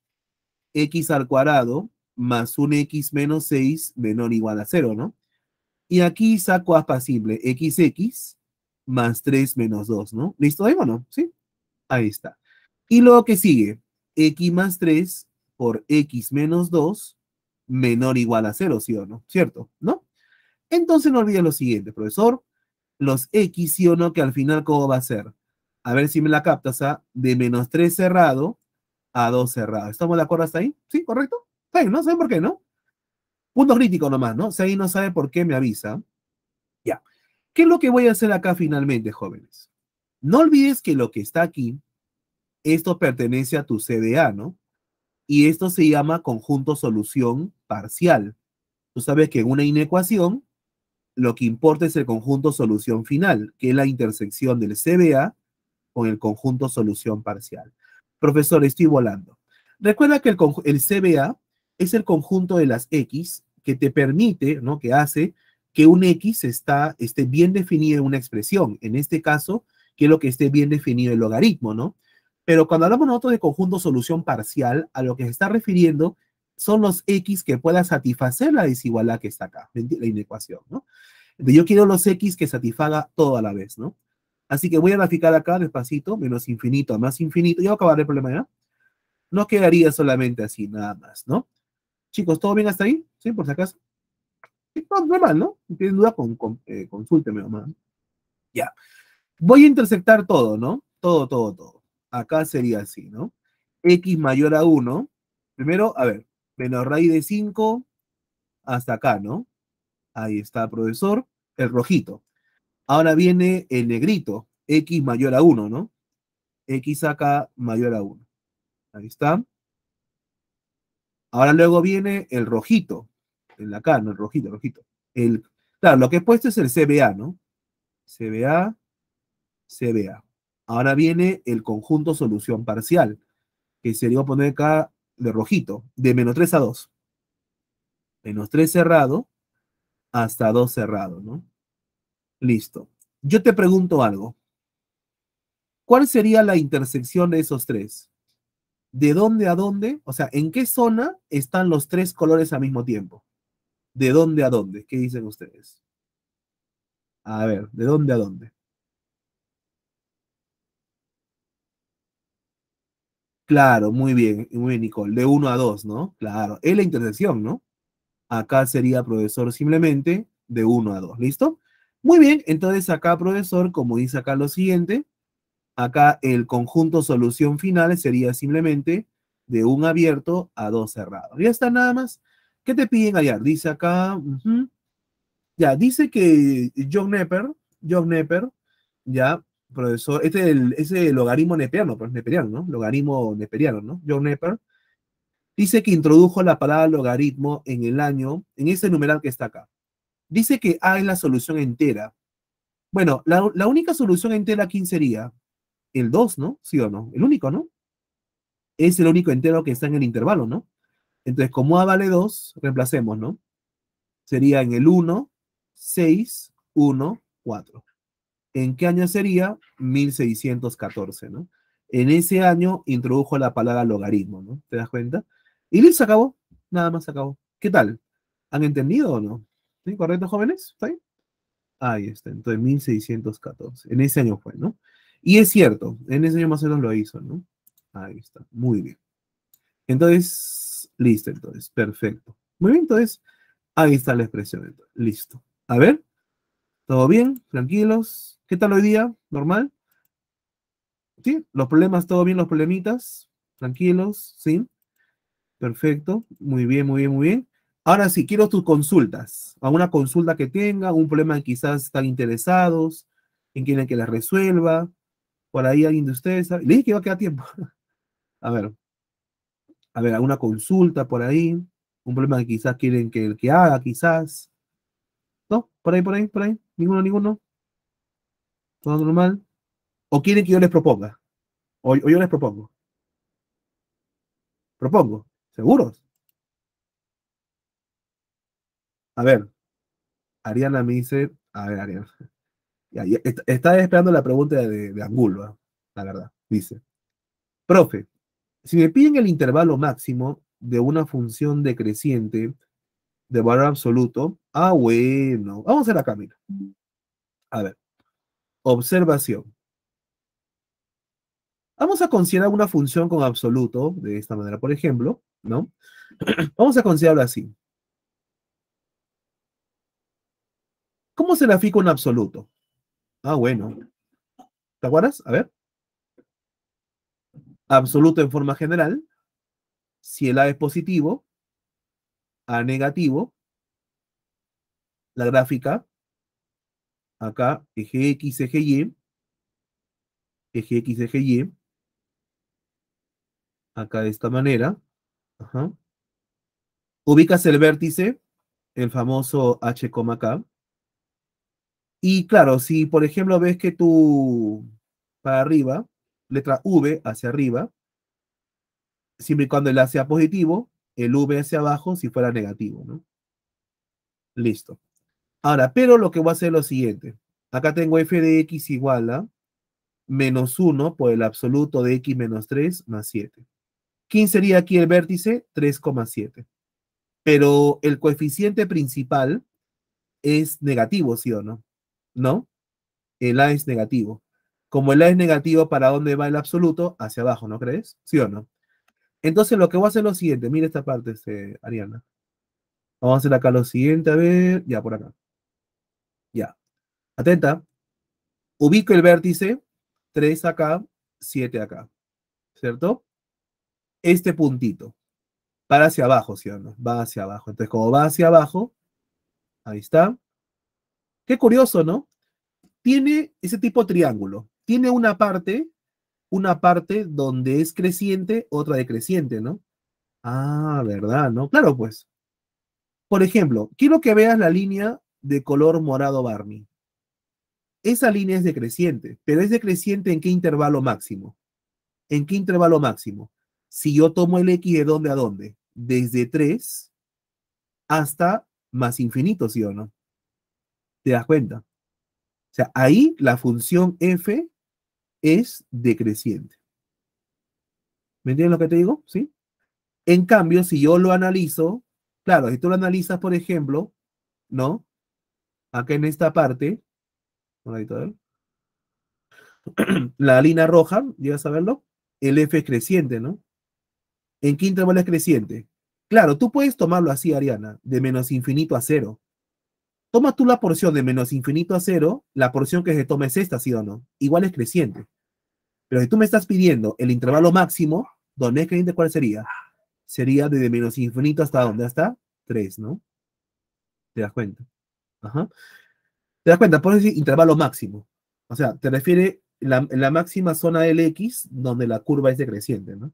x al cuadrado más un x menos 6 menor o igual a 0, ¿no? Y aquí saco aspa xx más 3 menos 2, ¿no? ¿Listo ahí o no? ¿Sí? Ahí está. Y luego que sigue, x más 3 por x menos 2 menor o igual a cero, ¿sí o no? ¿Cierto? ¿No? Entonces no olvides lo siguiente, profesor. Los X, sí o no, que al final, ¿cómo va a ser? A ver si me la captas, ¿ah? De menos 3 cerrado a 2 cerrado. ¿Estamos de acuerdo hasta ahí? ¿Sí? ¿Correcto? ¿Saben, no? ¿Saben por qué, no? Punto crítico nomás, ¿no? Si ahí no sabe por qué, me avisa. Ya. ¿Qué es lo que voy a hacer acá finalmente, jóvenes? No olvides que lo que está aquí, esto pertenece a tu CDA, ¿no? y esto se llama conjunto solución parcial. Tú sabes que en una inecuación lo que importa es el conjunto solución final, que es la intersección del CBA con el conjunto solución parcial. Profesor, estoy volando. Recuerda que el, CBA es el conjunto de las X que te permite, ¿no? que hace que un X esté bien definido en una expresión. En este caso, que es lo que esté bien definido el logaritmo, ¿no? Pero cuando hablamos nosotros de conjunto solución parcial, a lo que se está refiriendo son los X que puedan satisfacer la desigualdad que está acá, la inecuación, ¿no? yo quiero los X que satisfaga todo a la vez, ¿no? Así que voy a graficar acá despacito, menos infinito a más infinito. Ya voy a acabar el problema, ¿ya? No quedaría solamente así, nada más, ¿no? Chicos, ¿todo bien hasta ahí? ¿Sí? Por si acaso. No, normal, ¿no? Si tienen duda, con, eh, consúlteme nomás. Ya. Voy a interceptar todo, ¿no? Todo, todo, todo acá sería así, ¿no? X mayor a 1, primero, a ver, menos raíz de 5 hasta acá, ¿no? Ahí está, profesor, el rojito. Ahora viene el negrito, X mayor a 1, ¿no? X acá mayor a 1. Ahí está. Ahora luego viene el rojito, la acá, no el rojito, el rojito. El, claro, lo que he puesto es el CBA, ¿no? CBA, CBA. Ahora viene el conjunto solución parcial, que sería poner acá de rojito, de menos 3 a 2. Menos 3 cerrado hasta 2 cerrado, ¿no? Listo. Yo te pregunto algo. ¿Cuál sería la intersección de esos tres? ¿De dónde a dónde? O sea, ¿en qué zona están los tres colores al mismo tiempo? ¿De dónde a dónde? ¿Qué dicen ustedes? A ver, ¿de dónde a dónde? Claro, muy bien, muy bien, Nicole. De 1 a 2, ¿no? Claro. Es la intersección, ¿no? Acá sería profesor simplemente de 1 a 2, ¿listo? Muy bien, entonces acá, profesor, como dice acá lo siguiente, acá el conjunto solución final sería simplemente de un abierto a dos cerrados. Ya está, nada más. ¿Qué te piden allá? Dice acá, ya, dice que John Nepper, John Nepper, ya, profesor, este es el, logaritmo neperiano, pero pues, neperiano, ¿no? Logaritmo neperiano, ¿no? John Nepper. dice que introdujo la palabra logaritmo en el año, en ese numeral que está acá. Dice que A es la solución entera. Bueno, la, la única solución entera, ¿quién sería? El 2, ¿no? ¿Sí o no? El único, ¿no? Es el único entero que está en el intervalo, ¿no? Entonces, como A vale 2, reemplacemos, ¿no? Sería en el 1, 6, 1, 4. ¿En qué año sería? 1614, ¿no? En ese año introdujo la palabra logaritmo, ¿no? ¿Te das cuenta? Y listo, se acabó. Nada más se acabó. ¿Qué tal? ¿Han entendido o no? ¿Correcto, jóvenes? ¿Está ahí? Ahí está, entonces 1614. En ese año fue, ¿no? Y es cierto, en ese año más o menos lo hizo, ¿no? Ahí está, muy bien. Entonces, listo, entonces, perfecto. Muy bien, entonces, ahí está la expresión, listo. A ver. ¿Todo bien? ¿Tranquilos? ¿Qué tal hoy día? ¿Normal? ¿Sí? ¿Los problemas? ¿Todo bien? ¿Los problemitas? ¿Tranquilos? ¿Sí? Perfecto. Muy bien, muy bien, muy bien. Ahora sí, quiero tus consultas. Alguna consulta que tenga, un problema que quizás están interesados, en quieren que la resuelva. Por ahí alguien de ustedes. Le dije que va a quedar tiempo. (laughs) A ver. A ver, alguna consulta por ahí. Un problema que quizás quieren que, que haga, quizás. ¿No? Por ahí, por ahí, por ahí. Ninguno, ninguno. Todo normal. ¿O quieren que yo les proponga? O, yo les propongo. Propongo. ¿Seguros? A ver. Ariana me dice. A ver, Ariana. (laughs) está, esperando la pregunta de, Angulo, ¿eh? la verdad. Dice. Profe, si me piden el intervalo máximo de una función decreciente de valor absoluto. Ah, bueno. Vamos a la mira. A ver. Observación. Vamos a considerar una función con absoluto, de esta manera, por ejemplo, ¿no? (clears throat) Vamos a considerarlo así. ¿Cómo se grafica un absoluto? Ah, bueno. ¿Te acuerdas? A ver. Absoluto en forma general. Si el A es positivo, a negativo, la gráfica, acá, eje X, eje Y, eje X, eje Y, acá de esta manera, ubicas el vértice, el famoso H, K, y claro, si por ejemplo ves que tú para arriba, letra V hacia arriba, siempre y cuando el A sea positivo, el v hacia abajo si fuera negativo, ¿no? Listo. Ahora, pero lo que voy a hacer es lo siguiente. Acá tengo f de x igual a menos 1 por el absoluto de x menos 3 más 7. ¿Quién sería aquí el vértice? 3,7. Pero el coeficiente principal es negativo, ¿sí o no? ¿No? El A es negativo. Como el A es negativo, ¿para dónde va el absoluto? Hacia abajo, ¿no crees? ¿Sí o no? Entonces lo que voy a hacer es lo siguiente. Mira esta parte, este, Ariana. Vamos a hacer acá lo siguiente. A ver, ya, por acá. Ya. Atenta. Ubico el vértice. 3 acá, 7 acá. ¿Cierto? Este puntito. Para hacia abajo, si no? Va hacia abajo. Entonces, como va hacia abajo, ahí está. Qué curioso, ¿no? Tiene ese tipo de triángulo. Tiene una parte una parte donde es creciente, otra decreciente, ¿no? Ah, verdad, ¿no? Claro, pues. Por ejemplo, quiero que veas la línea de color morado Barney. Esa línea es decreciente, pero es decreciente en qué intervalo máximo. ¿En qué intervalo máximo? Si yo tomo el X de dónde a dónde, desde 3 hasta más infinito, ¿sí o no? ¿Te das cuenta? O sea, ahí la función f es decreciente. ¿Me entiendes lo que te digo? ¿Sí? En cambio, si yo lo analizo, claro, si tú lo analizas, por ejemplo, ¿no? Acá en esta parte, (clears throat) la línea roja, llegas a verlo, el F es creciente, ¿no? En qué intervalo es creciente. Claro, tú puedes tomarlo así, Ariana, de menos infinito a cero. Toma tú la porción de menos infinito a cero, la porción que se toma es esta, ¿sí o no? Igual es creciente. Pero si tú me estás pidiendo el intervalo máximo, ¿dónde es cuál sería? Sería desde menos infinito hasta dónde? Hasta 3, ¿no? ¿Te das cuenta? Ajá. ¿Te das cuenta? Por decir intervalo máximo. O sea, te refiere la, la máxima zona del X donde la curva es decreciente, ¿no?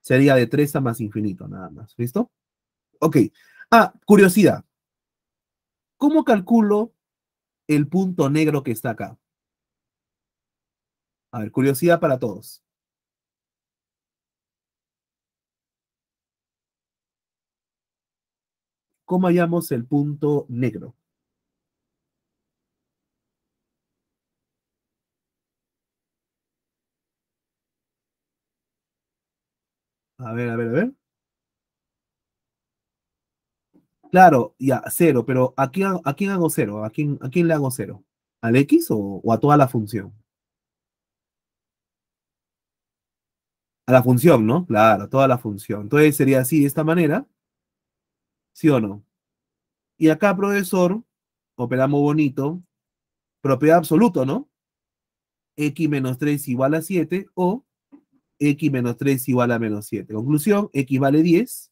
Sería de 3 a más infinito, nada más. ¿Listo? Ok. Ah, curiosidad. ¿Cómo calculo el punto negro que está acá? A ver, curiosidad para todos. ¿Cómo hallamos el punto negro? A ver, a ver, a ver. Claro, ya, cero, pero ¿a quién, hago cero? ¿A quién, le hago cero? ¿Al X o a toda la función? A la función, ¿no? Claro, toda la función. Entonces sería así, de esta manera. ¿Sí o no? Y acá, profesor, operamos bonito. Propiedad absoluta, ¿no? x menos 3 igual a 7 o x menos 3 igual a menos 7. Conclusión, x vale 10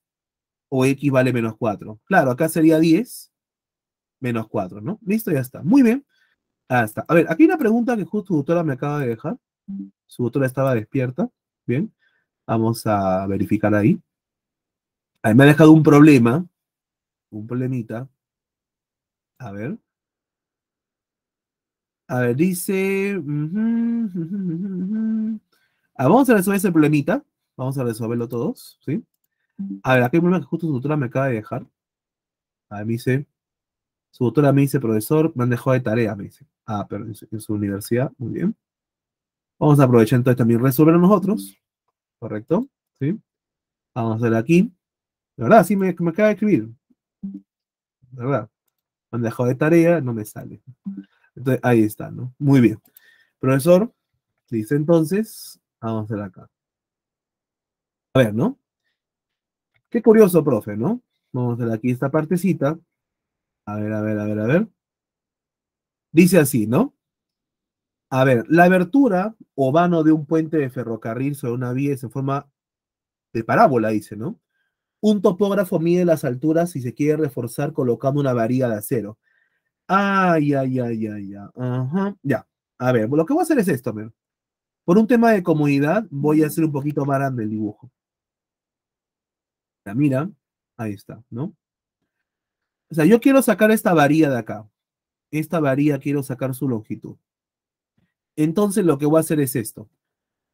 o x vale menos 4. Claro, acá sería 10 menos 4, ¿no? Listo, ya está. Muy bien. Hasta. A ver, aquí hay una pregunta que justo su doctora me acaba de dejar. Su doctora estaba despierta. Bien. Vamos a verificar ahí. Ahí me ha dejado un problema, un problemita. A ver. A ver, dice... vamos a resolver ese problemita. Vamos a resolverlo todos, ¿sí? A ver, aquí hay un problema que justo su doctora me acaba de dejar. A ver, me dice... Su doctora me dice, profesor, me han dejado de tarea, me dice. Ah, pero en su, universidad, muy bien. Vamos a aprovechar entonces también resolverlo nosotros. ¿correcto? ¿Sí? Vamos a ver aquí. La verdad, sí me, me acaba de escribir. verdad. Me han de tarea, no me sale. Entonces, ahí está, ¿no? Muy bien. Profesor, dice entonces, vamos a ver acá. A ver, ¿no? Qué curioso, profe, ¿no? Vamos a ver aquí esta partecita. A ver, a ver, a ver, a ver. Dice así, ¿no? A ver, la abertura o vano de un puente de ferrocarril sobre una vía se en forma de parábola, dice, ¿no? Un topógrafo mide las alturas y se quiere reforzar colocando una varilla de acero. Ay, ay, ay, ay, ya. Ajá. Ya. A ver, lo que voy a hacer es esto, mira. Por un tema de comodidad, voy a hacer un poquito más grande el dibujo. La mira, ahí está, ¿no? O sea, yo quiero sacar esta varilla de acá. Esta varilla quiero sacar su longitud. Entonces lo que voy a hacer es esto.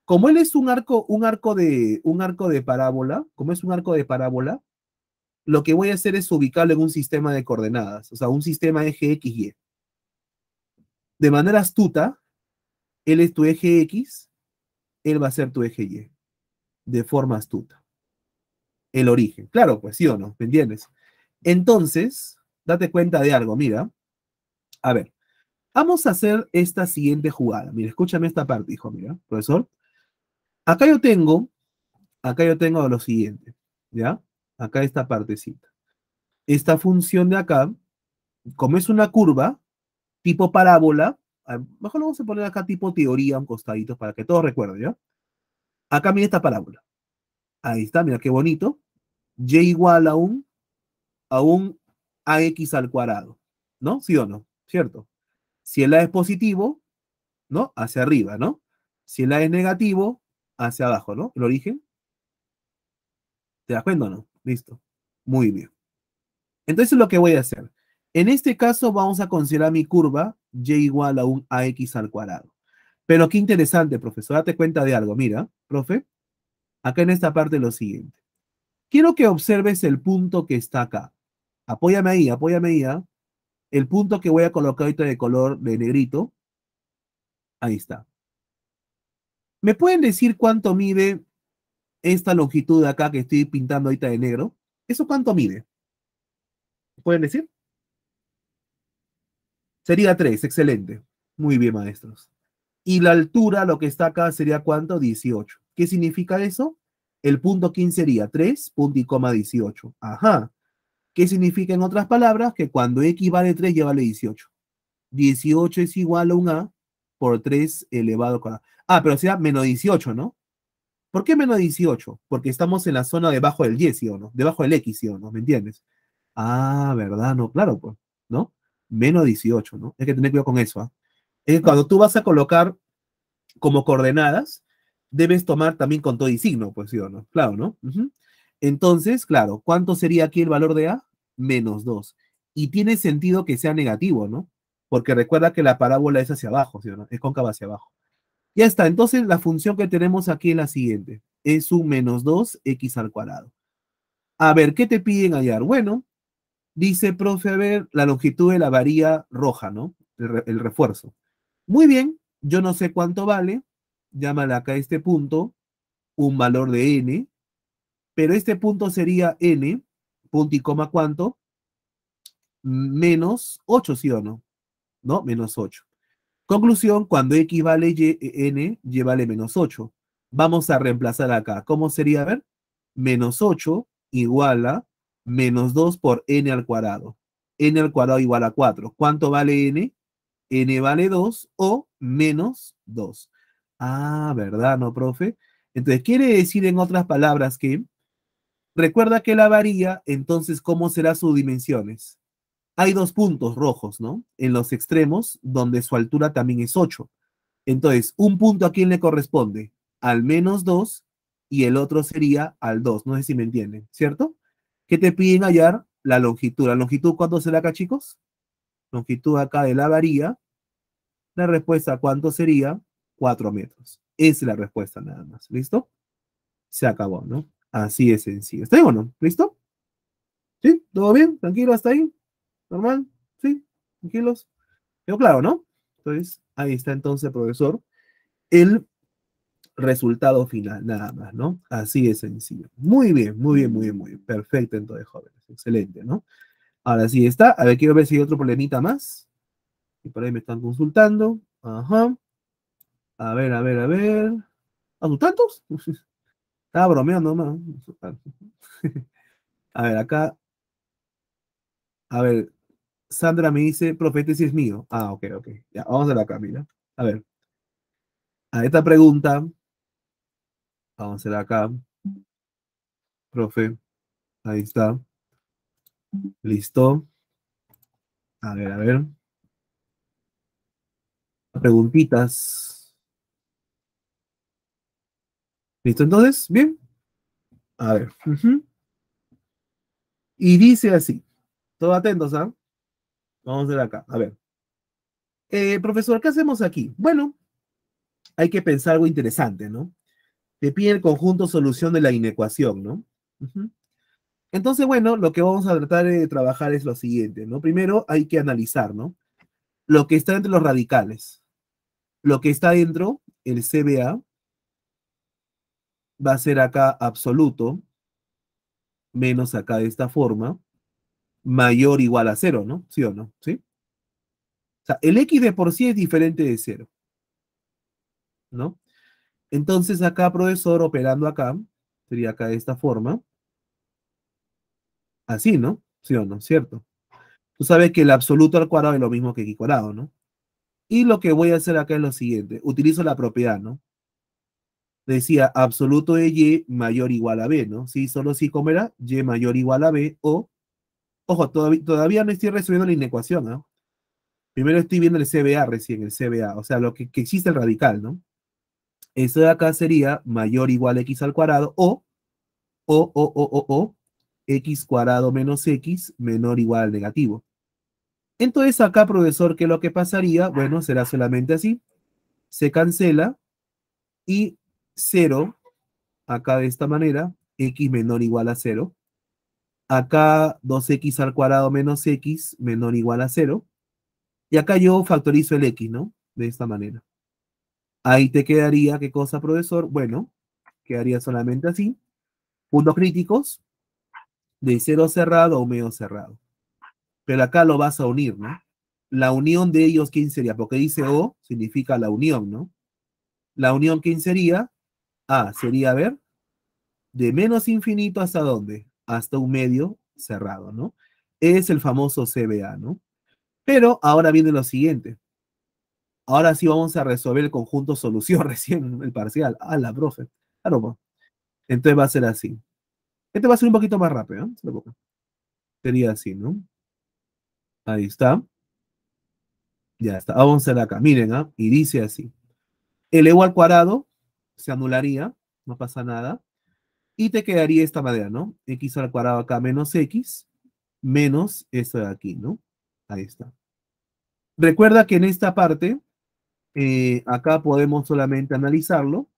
Como él es un arco, un arco de, un arco de parábola, como es un arco de parábola, lo que voy a hacer es ubicarlo en un sistema de coordenadas, o sea, un sistema eje X, Y. De manera astuta, él es tu eje X, él va a ser tu eje Y, de forma astuta. El origen, claro, pues sí o no, ¿me entiendes? Entonces, date cuenta de algo, mira. A ver, Vamos a hacer esta siguiente jugada. Mira, escúchame esta parte, hijo, mira, profesor. Acá yo tengo, acá yo tengo lo siguiente, ¿ya? Acá esta partecita. Esta función de acá, como es una curva, tipo parábola, mejor lo vamos a poner acá tipo teoría, un costadito, para que todos recuerden, ¿ya? Acá mira esta parábola. Ahí está, mira qué bonito. Y igual a un, a un ax al cuadrado, ¿no? ¿Sí o no? ¿Cierto? Si el A es positivo, ¿no? Hacia arriba, ¿no? Si el A es negativo, hacia abajo, ¿no? El origen. ¿Te das cuenta o no? Listo. Muy bien. Entonces lo que voy a hacer. En este caso vamos a considerar mi curva y igual a un ax al cuadrado. Pero qué interesante, profesor. Date cuenta de algo. Mira, profe, acá en esta parte lo siguiente. Quiero que observes el punto que está acá. Apóyame ahí, apóyame ahí. ¿ah? el punto que voy a colocar ahorita de color de negrito, ahí está. ¿Me pueden decir cuánto mide esta longitud de acá que estoy pintando ahorita de negro? ¿Eso cuánto mide? ¿Pueden decir? Sería 3, excelente. Muy bien, maestros. Y la altura, lo que está acá, sería cuánto? 18. ¿Qué significa eso? El punto 15 sería 3, punto coma 18. Ajá. ¿Qué significa en otras palabras? Que cuando x vale 3 ya vale 18. 18 es igual a un a por 3 elevado a... Ah, pero sea menos 18, ¿no? ¿Por qué menos 18? Porque estamos en la zona debajo del 10, ¿sí o no? Debajo del X, ¿sí o no? ¿Me entiendes? Ah, ¿verdad? No, claro, pues, ¿no? Menos 18, ¿no? Hay que tener cuidado con eso, ¿ah? ¿ah? Cuando tú vas a colocar como coordenadas, debes tomar también con todo y signo, pues, ¿sí o no? Claro, ¿no? Entonces, claro, ¿cuánto sería aquí el valor de A? Menos 2. Y tiene sentido que sea negativo, ¿no? Porque recuerda que la parábola es hacia abajo, ¿sí o no? Es cóncava hacia abajo. Ya está, entonces la función que tenemos aquí es la siguiente. Es un menos 2x al cuadrado. A ver, ¿qué te piden hallar? Bueno, dice, profe, a ver, la longitud de la varilla roja, ¿no? El, refuerzo. Muy bien, yo no sé cuánto vale, llámala acá a este punto, un valor de n, pero este punto sería n, punto y coma cuánto, menos 8, ¿sí o no? ¿No? Menos 8. Conclusión, cuando x vale eh, n, y vale menos 8. Vamos a reemplazar acá. ¿Cómo sería? A ver, menos 8 igual a menos 2 por n al cuadrado. n al cuadrado igual a 4. ¿Cuánto vale n? n vale 2 o menos 2. Ah, ¿verdad, no, profe? Entonces, quiere decir en otras palabras que Recuerda que la varía, entonces, ¿cómo será sus dimensiones? Hay dos puntos rojos, ¿no? En los extremos, donde su altura también es 8. Entonces, un punto a quién le corresponde? Al menos 2 y el otro sería al 2. No sé si me entienden, ¿cierto? ¿Qué te piden hallar? La longitud. ¿La longitud cuánto será acá, chicos? Longitud acá de la varía. La respuesta, ¿cuánto sería? 4 metros. Esa es la respuesta nada más. ¿Listo? Se acabó, ¿no? Así es, sencillo. ¿Está bien o no? ¿Listo? ¿Sí? ¿Todo bien? ¿Tranquilo hasta ahí? ¿Normal? ¿Sí? ¿Tranquilos? ¿Tengo claro, ¿no? Entonces, ahí está entonces, profesor, el resultado final, nada más, ¿no? Así es, sencillo. Muy bien, muy bien, muy bien, muy bien. Perfecto entonces, jóvenes. Excelente, ¿no? Ahora sí está. A ver, quiero ver si hay otro problemita más. Y por ahí me están consultando. Ajá. A ver, a ver, a ver. ¿A tantos? (laughs) Estaba bromeando nomás. (laughs) A ver, acá. A ver, Sandra me dice, profeta, es mío. Ah, ok, ok. Ya, vamos a la mira, A ver. A esta pregunta. Vamos a ver acá. Profe. Ahí está. Listo. A ver, a ver. Preguntitas. ¿Listo entonces? ¿Bien? A ver. Y dice así. todo atentos, ¿ah? Vamos a ver acá. A ver. Eh, profesor, ¿qué hacemos aquí? Bueno, hay que pensar algo interesante, ¿no? Te pide el conjunto solución de la inecuación, ¿no? Entonces, bueno, lo que vamos a tratar de trabajar es lo siguiente, ¿no? Primero hay que analizar, ¿no? Lo que está entre los radicales, lo que está dentro, el CBA, va a ser acá absoluto, menos acá de esta forma, mayor o igual a cero, ¿no? ¿Sí o no? ¿Sí? O sea, el x de por sí es diferente de cero, ¿no? Entonces acá, profesor, operando acá, sería acá de esta forma, así, ¿no? ¿Sí o no? ¿Cierto? Tú sabes que el absoluto al cuadrado es lo mismo que x cuadrado, ¿no? Y lo que voy a hacer acá es lo siguiente, utilizo la propiedad, ¿no? decía absoluto de Y mayor o igual a B, ¿no? Sí, solo si, sí, era? Y mayor o igual a B o... Ojo, todavía, todavía no estoy resolviendo la inecuación, ¿no? Primero estoy viendo el CBA recién, el CBA, o sea, lo que, que existe el radical, ¿no? Eso de acá sería mayor o igual a x al cuadrado o, o, o, o, o, o, x cuadrado menos x menor o igual al negativo. Entonces acá, profesor, ¿qué es lo que pasaría? Bueno, será solamente así. Se cancela y 0, acá de esta manera, x menor igual a 0. Acá 2x al cuadrado menos x menor igual a 0. Y acá yo factorizo el x, ¿no? De esta manera. Ahí te quedaría, ¿qué cosa, profesor? Bueno, quedaría solamente así. Puntos críticos de 0 cerrado o medio cerrado. Pero acá lo vas a unir, ¿no? La unión de ellos, ¿quién sería? Porque dice O, significa la unión, ¿no? La unión, ¿quién sería? A sería, ver, de menos infinito hasta dónde? Hasta un medio cerrado, ¿no? Es el famoso CBA, ¿no? Pero ahora viene lo siguiente. Ahora sí vamos a resolver el conjunto solución (laughs) recién, el parcial. a ah, la profe. Claro, ah, pues. Entonces va a ser así. Este va a ser un poquito más rápido, ¿no? ¿eh? Sería así, ¿no? Ahí está. Ya está. Vamos a hacer acá. Miren, ¿ah? Y dice así. El igual al cuadrado se anularía, no pasa nada. Y te quedaría esta manera, ¿no? X al cuadrado acá menos X, menos esto de aquí, ¿no? Ahí está. Recuerda que en esta parte, eh, acá podemos solamente analizarlo.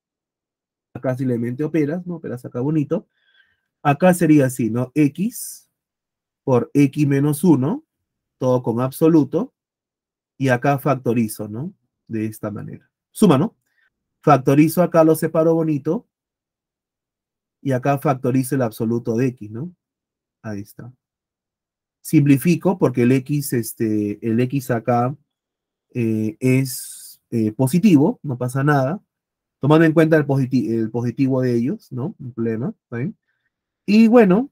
Acá simplemente operas, ¿no? Operas acá bonito. Acá sería así, ¿no? X por X menos 1, todo con absoluto. Y acá factorizo, ¿no? De esta manera. Suma, ¿no? Factorizo acá, lo separo bonito. Y acá factorizo el absoluto de x, ¿no? Ahí está. Simplifico porque el x, este, el x acá eh, es eh, positivo, no pasa nada. Tomando en cuenta el, positivo, de ellos, ¿no? Un problema, Y bueno,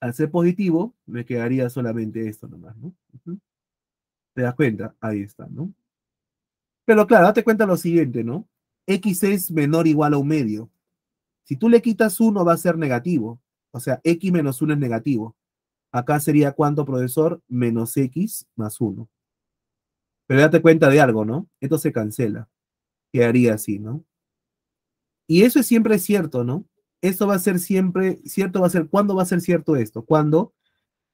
al ser positivo, me quedaría solamente esto nomás, ¿no? ¿Te das cuenta? Ahí está, ¿no? Pero claro, date cuenta lo siguiente, ¿no? X es menor o igual a un medio. Si tú le quitas 1 va a ser negativo. O sea, X menos 1 es negativo. Acá sería cuánto, profesor? Menos X más 1. Pero date cuenta de algo, ¿no? Esto se cancela. Quedaría así, ¿no? Y eso es siempre cierto, ¿no? Esto va a ser siempre cierto, va a ser, ¿cuándo va a ser cierto esto? Cuando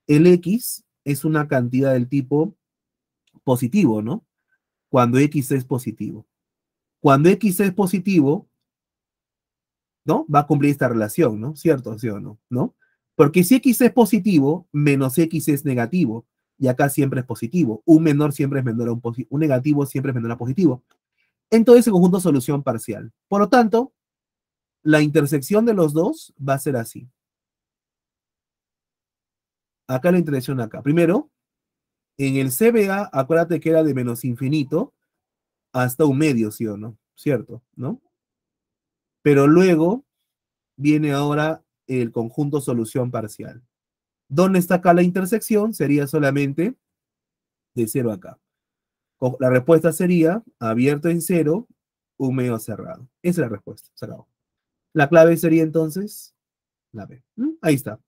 el X es una cantidad del tipo positivo, ¿no? cuando X es positivo. Cuando X es positivo, ¿no? Va a cumplir esta relación, ¿no? ¿Cierto? ¿Sí o no? ¿No? Porque si X es positivo, menos X es negativo. Y acá siempre es positivo. Un menor siempre es menor a un positivo. Un negativo siempre es menor a positivo. Entonces, el conjunto solución parcial. Por lo tanto, la intersección de los dos va a ser así. Acá la intersección acá. Primero, en el CBA, acuérdate que era de menos infinito hasta un medio, ¿sí o no? ¿Cierto? ¿No? Pero luego viene ahora el conjunto solución parcial. ¿Dónde está acá la intersección? Sería solamente de cero acá. La respuesta sería abierto en cero, un medio cerrado. Esa es la respuesta. Se La clave sería entonces la B. Ahí está.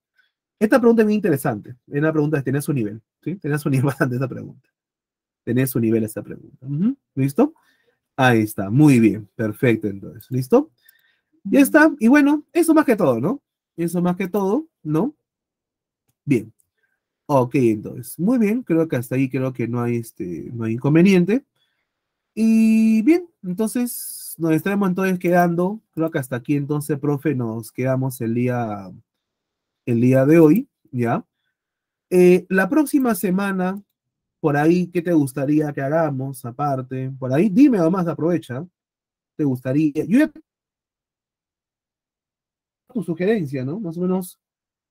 Esta pregunta es muy interesante. Es una pregunta que tiene su nivel. ¿sí? Tiene su (laughs) nivel bastante esa pregunta. Tiene su nivel esa pregunta. ¿Listo? Ahí está. Muy bien. Perfecto, entonces. ¿Listo? Ya está. Y bueno, eso más que todo, ¿no? Eso más que todo, ¿no? Bien. Ok, entonces. Muy bien. Creo que hasta ahí creo que no hay, este, no hay inconveniente. Y bien, entonces nos estaremos entonces quedando. Creo que hasta aquí entonces, profe, nos quedamos el día el día de hoy, ¿ya? Eh, la próxima semana, por ahí, ¿qué te gustaría que hagamos aparte? Por ahí, dime además, aprovecha. ¿Te gustaría? Yo Tu sugerencia, ¿no? Más o menos,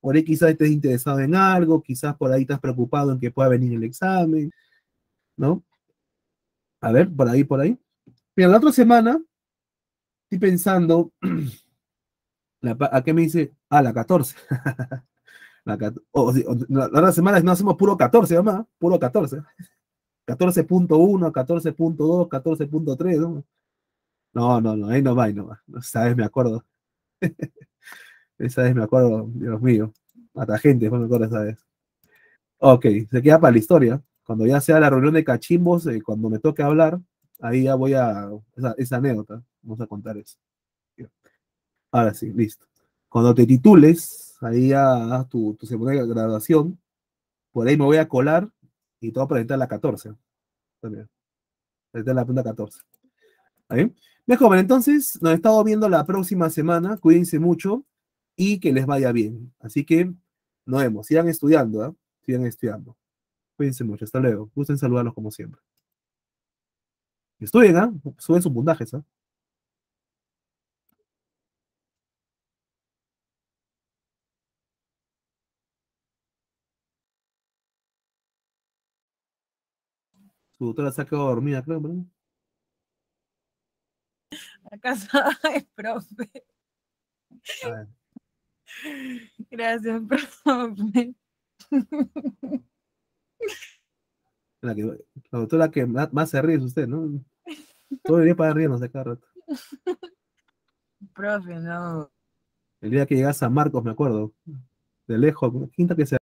por ahí quizás estés interesado en algo, quizás por ahí estás preocupado en que pueda venir el examen, ¿no? A ver, por ahí, por ahí. Mira, la otra semana, estoy pensando (clears throat) ¿A qué me dice? Ah, la 14. (laughs) la, semanas la, la, semana no hacemos puro 14, mamá, puro 14. 14.1, 14.2, 14.3, ¿no? No, no, no, ahí no va, ahí no va. Esa vez me acuerdo. (laughs) esa vez me acuerdo, Dios mío. Hasta gente, no pues, me acuerdo esa vez. Ok, se queda para la historia. Cuando ya sea la reunión de cachimbos, eh, cuando me toque hablar, ahí ya voy a. esa anécdota, vamos a contar eso. Ahora sí, listo. Cuando te titules, ahí ya tu, tu de graduación. Por ahí me voy a colar y te voy a presentar la 14. También. Presentar la punta 14. ¿Ahí? Bien, joven, entonces nos estamos viendo la próxima semana. Cuídense mucho y que les vaya bien. Así que nos vemos. Sigan estudiando, ¿eh? Sigan estudiando. Cuídense mucho. Hasta luego. Gusten saludarlos como siempre. Estudien, ¿ah? ¿eh? Suben sus puntajes, ¿ah? ¿eh? doctora se ha quedado dormida, creo, ¿verdad? La casa (laughs) profe. Gracias, (laughs) profe. La, que, doctora que más se ríe es usted, ¿no? Todo el día para riendo de rato. Profe, no. El día que llegas a Marcos, me acuerdo. De lejos, quinta que se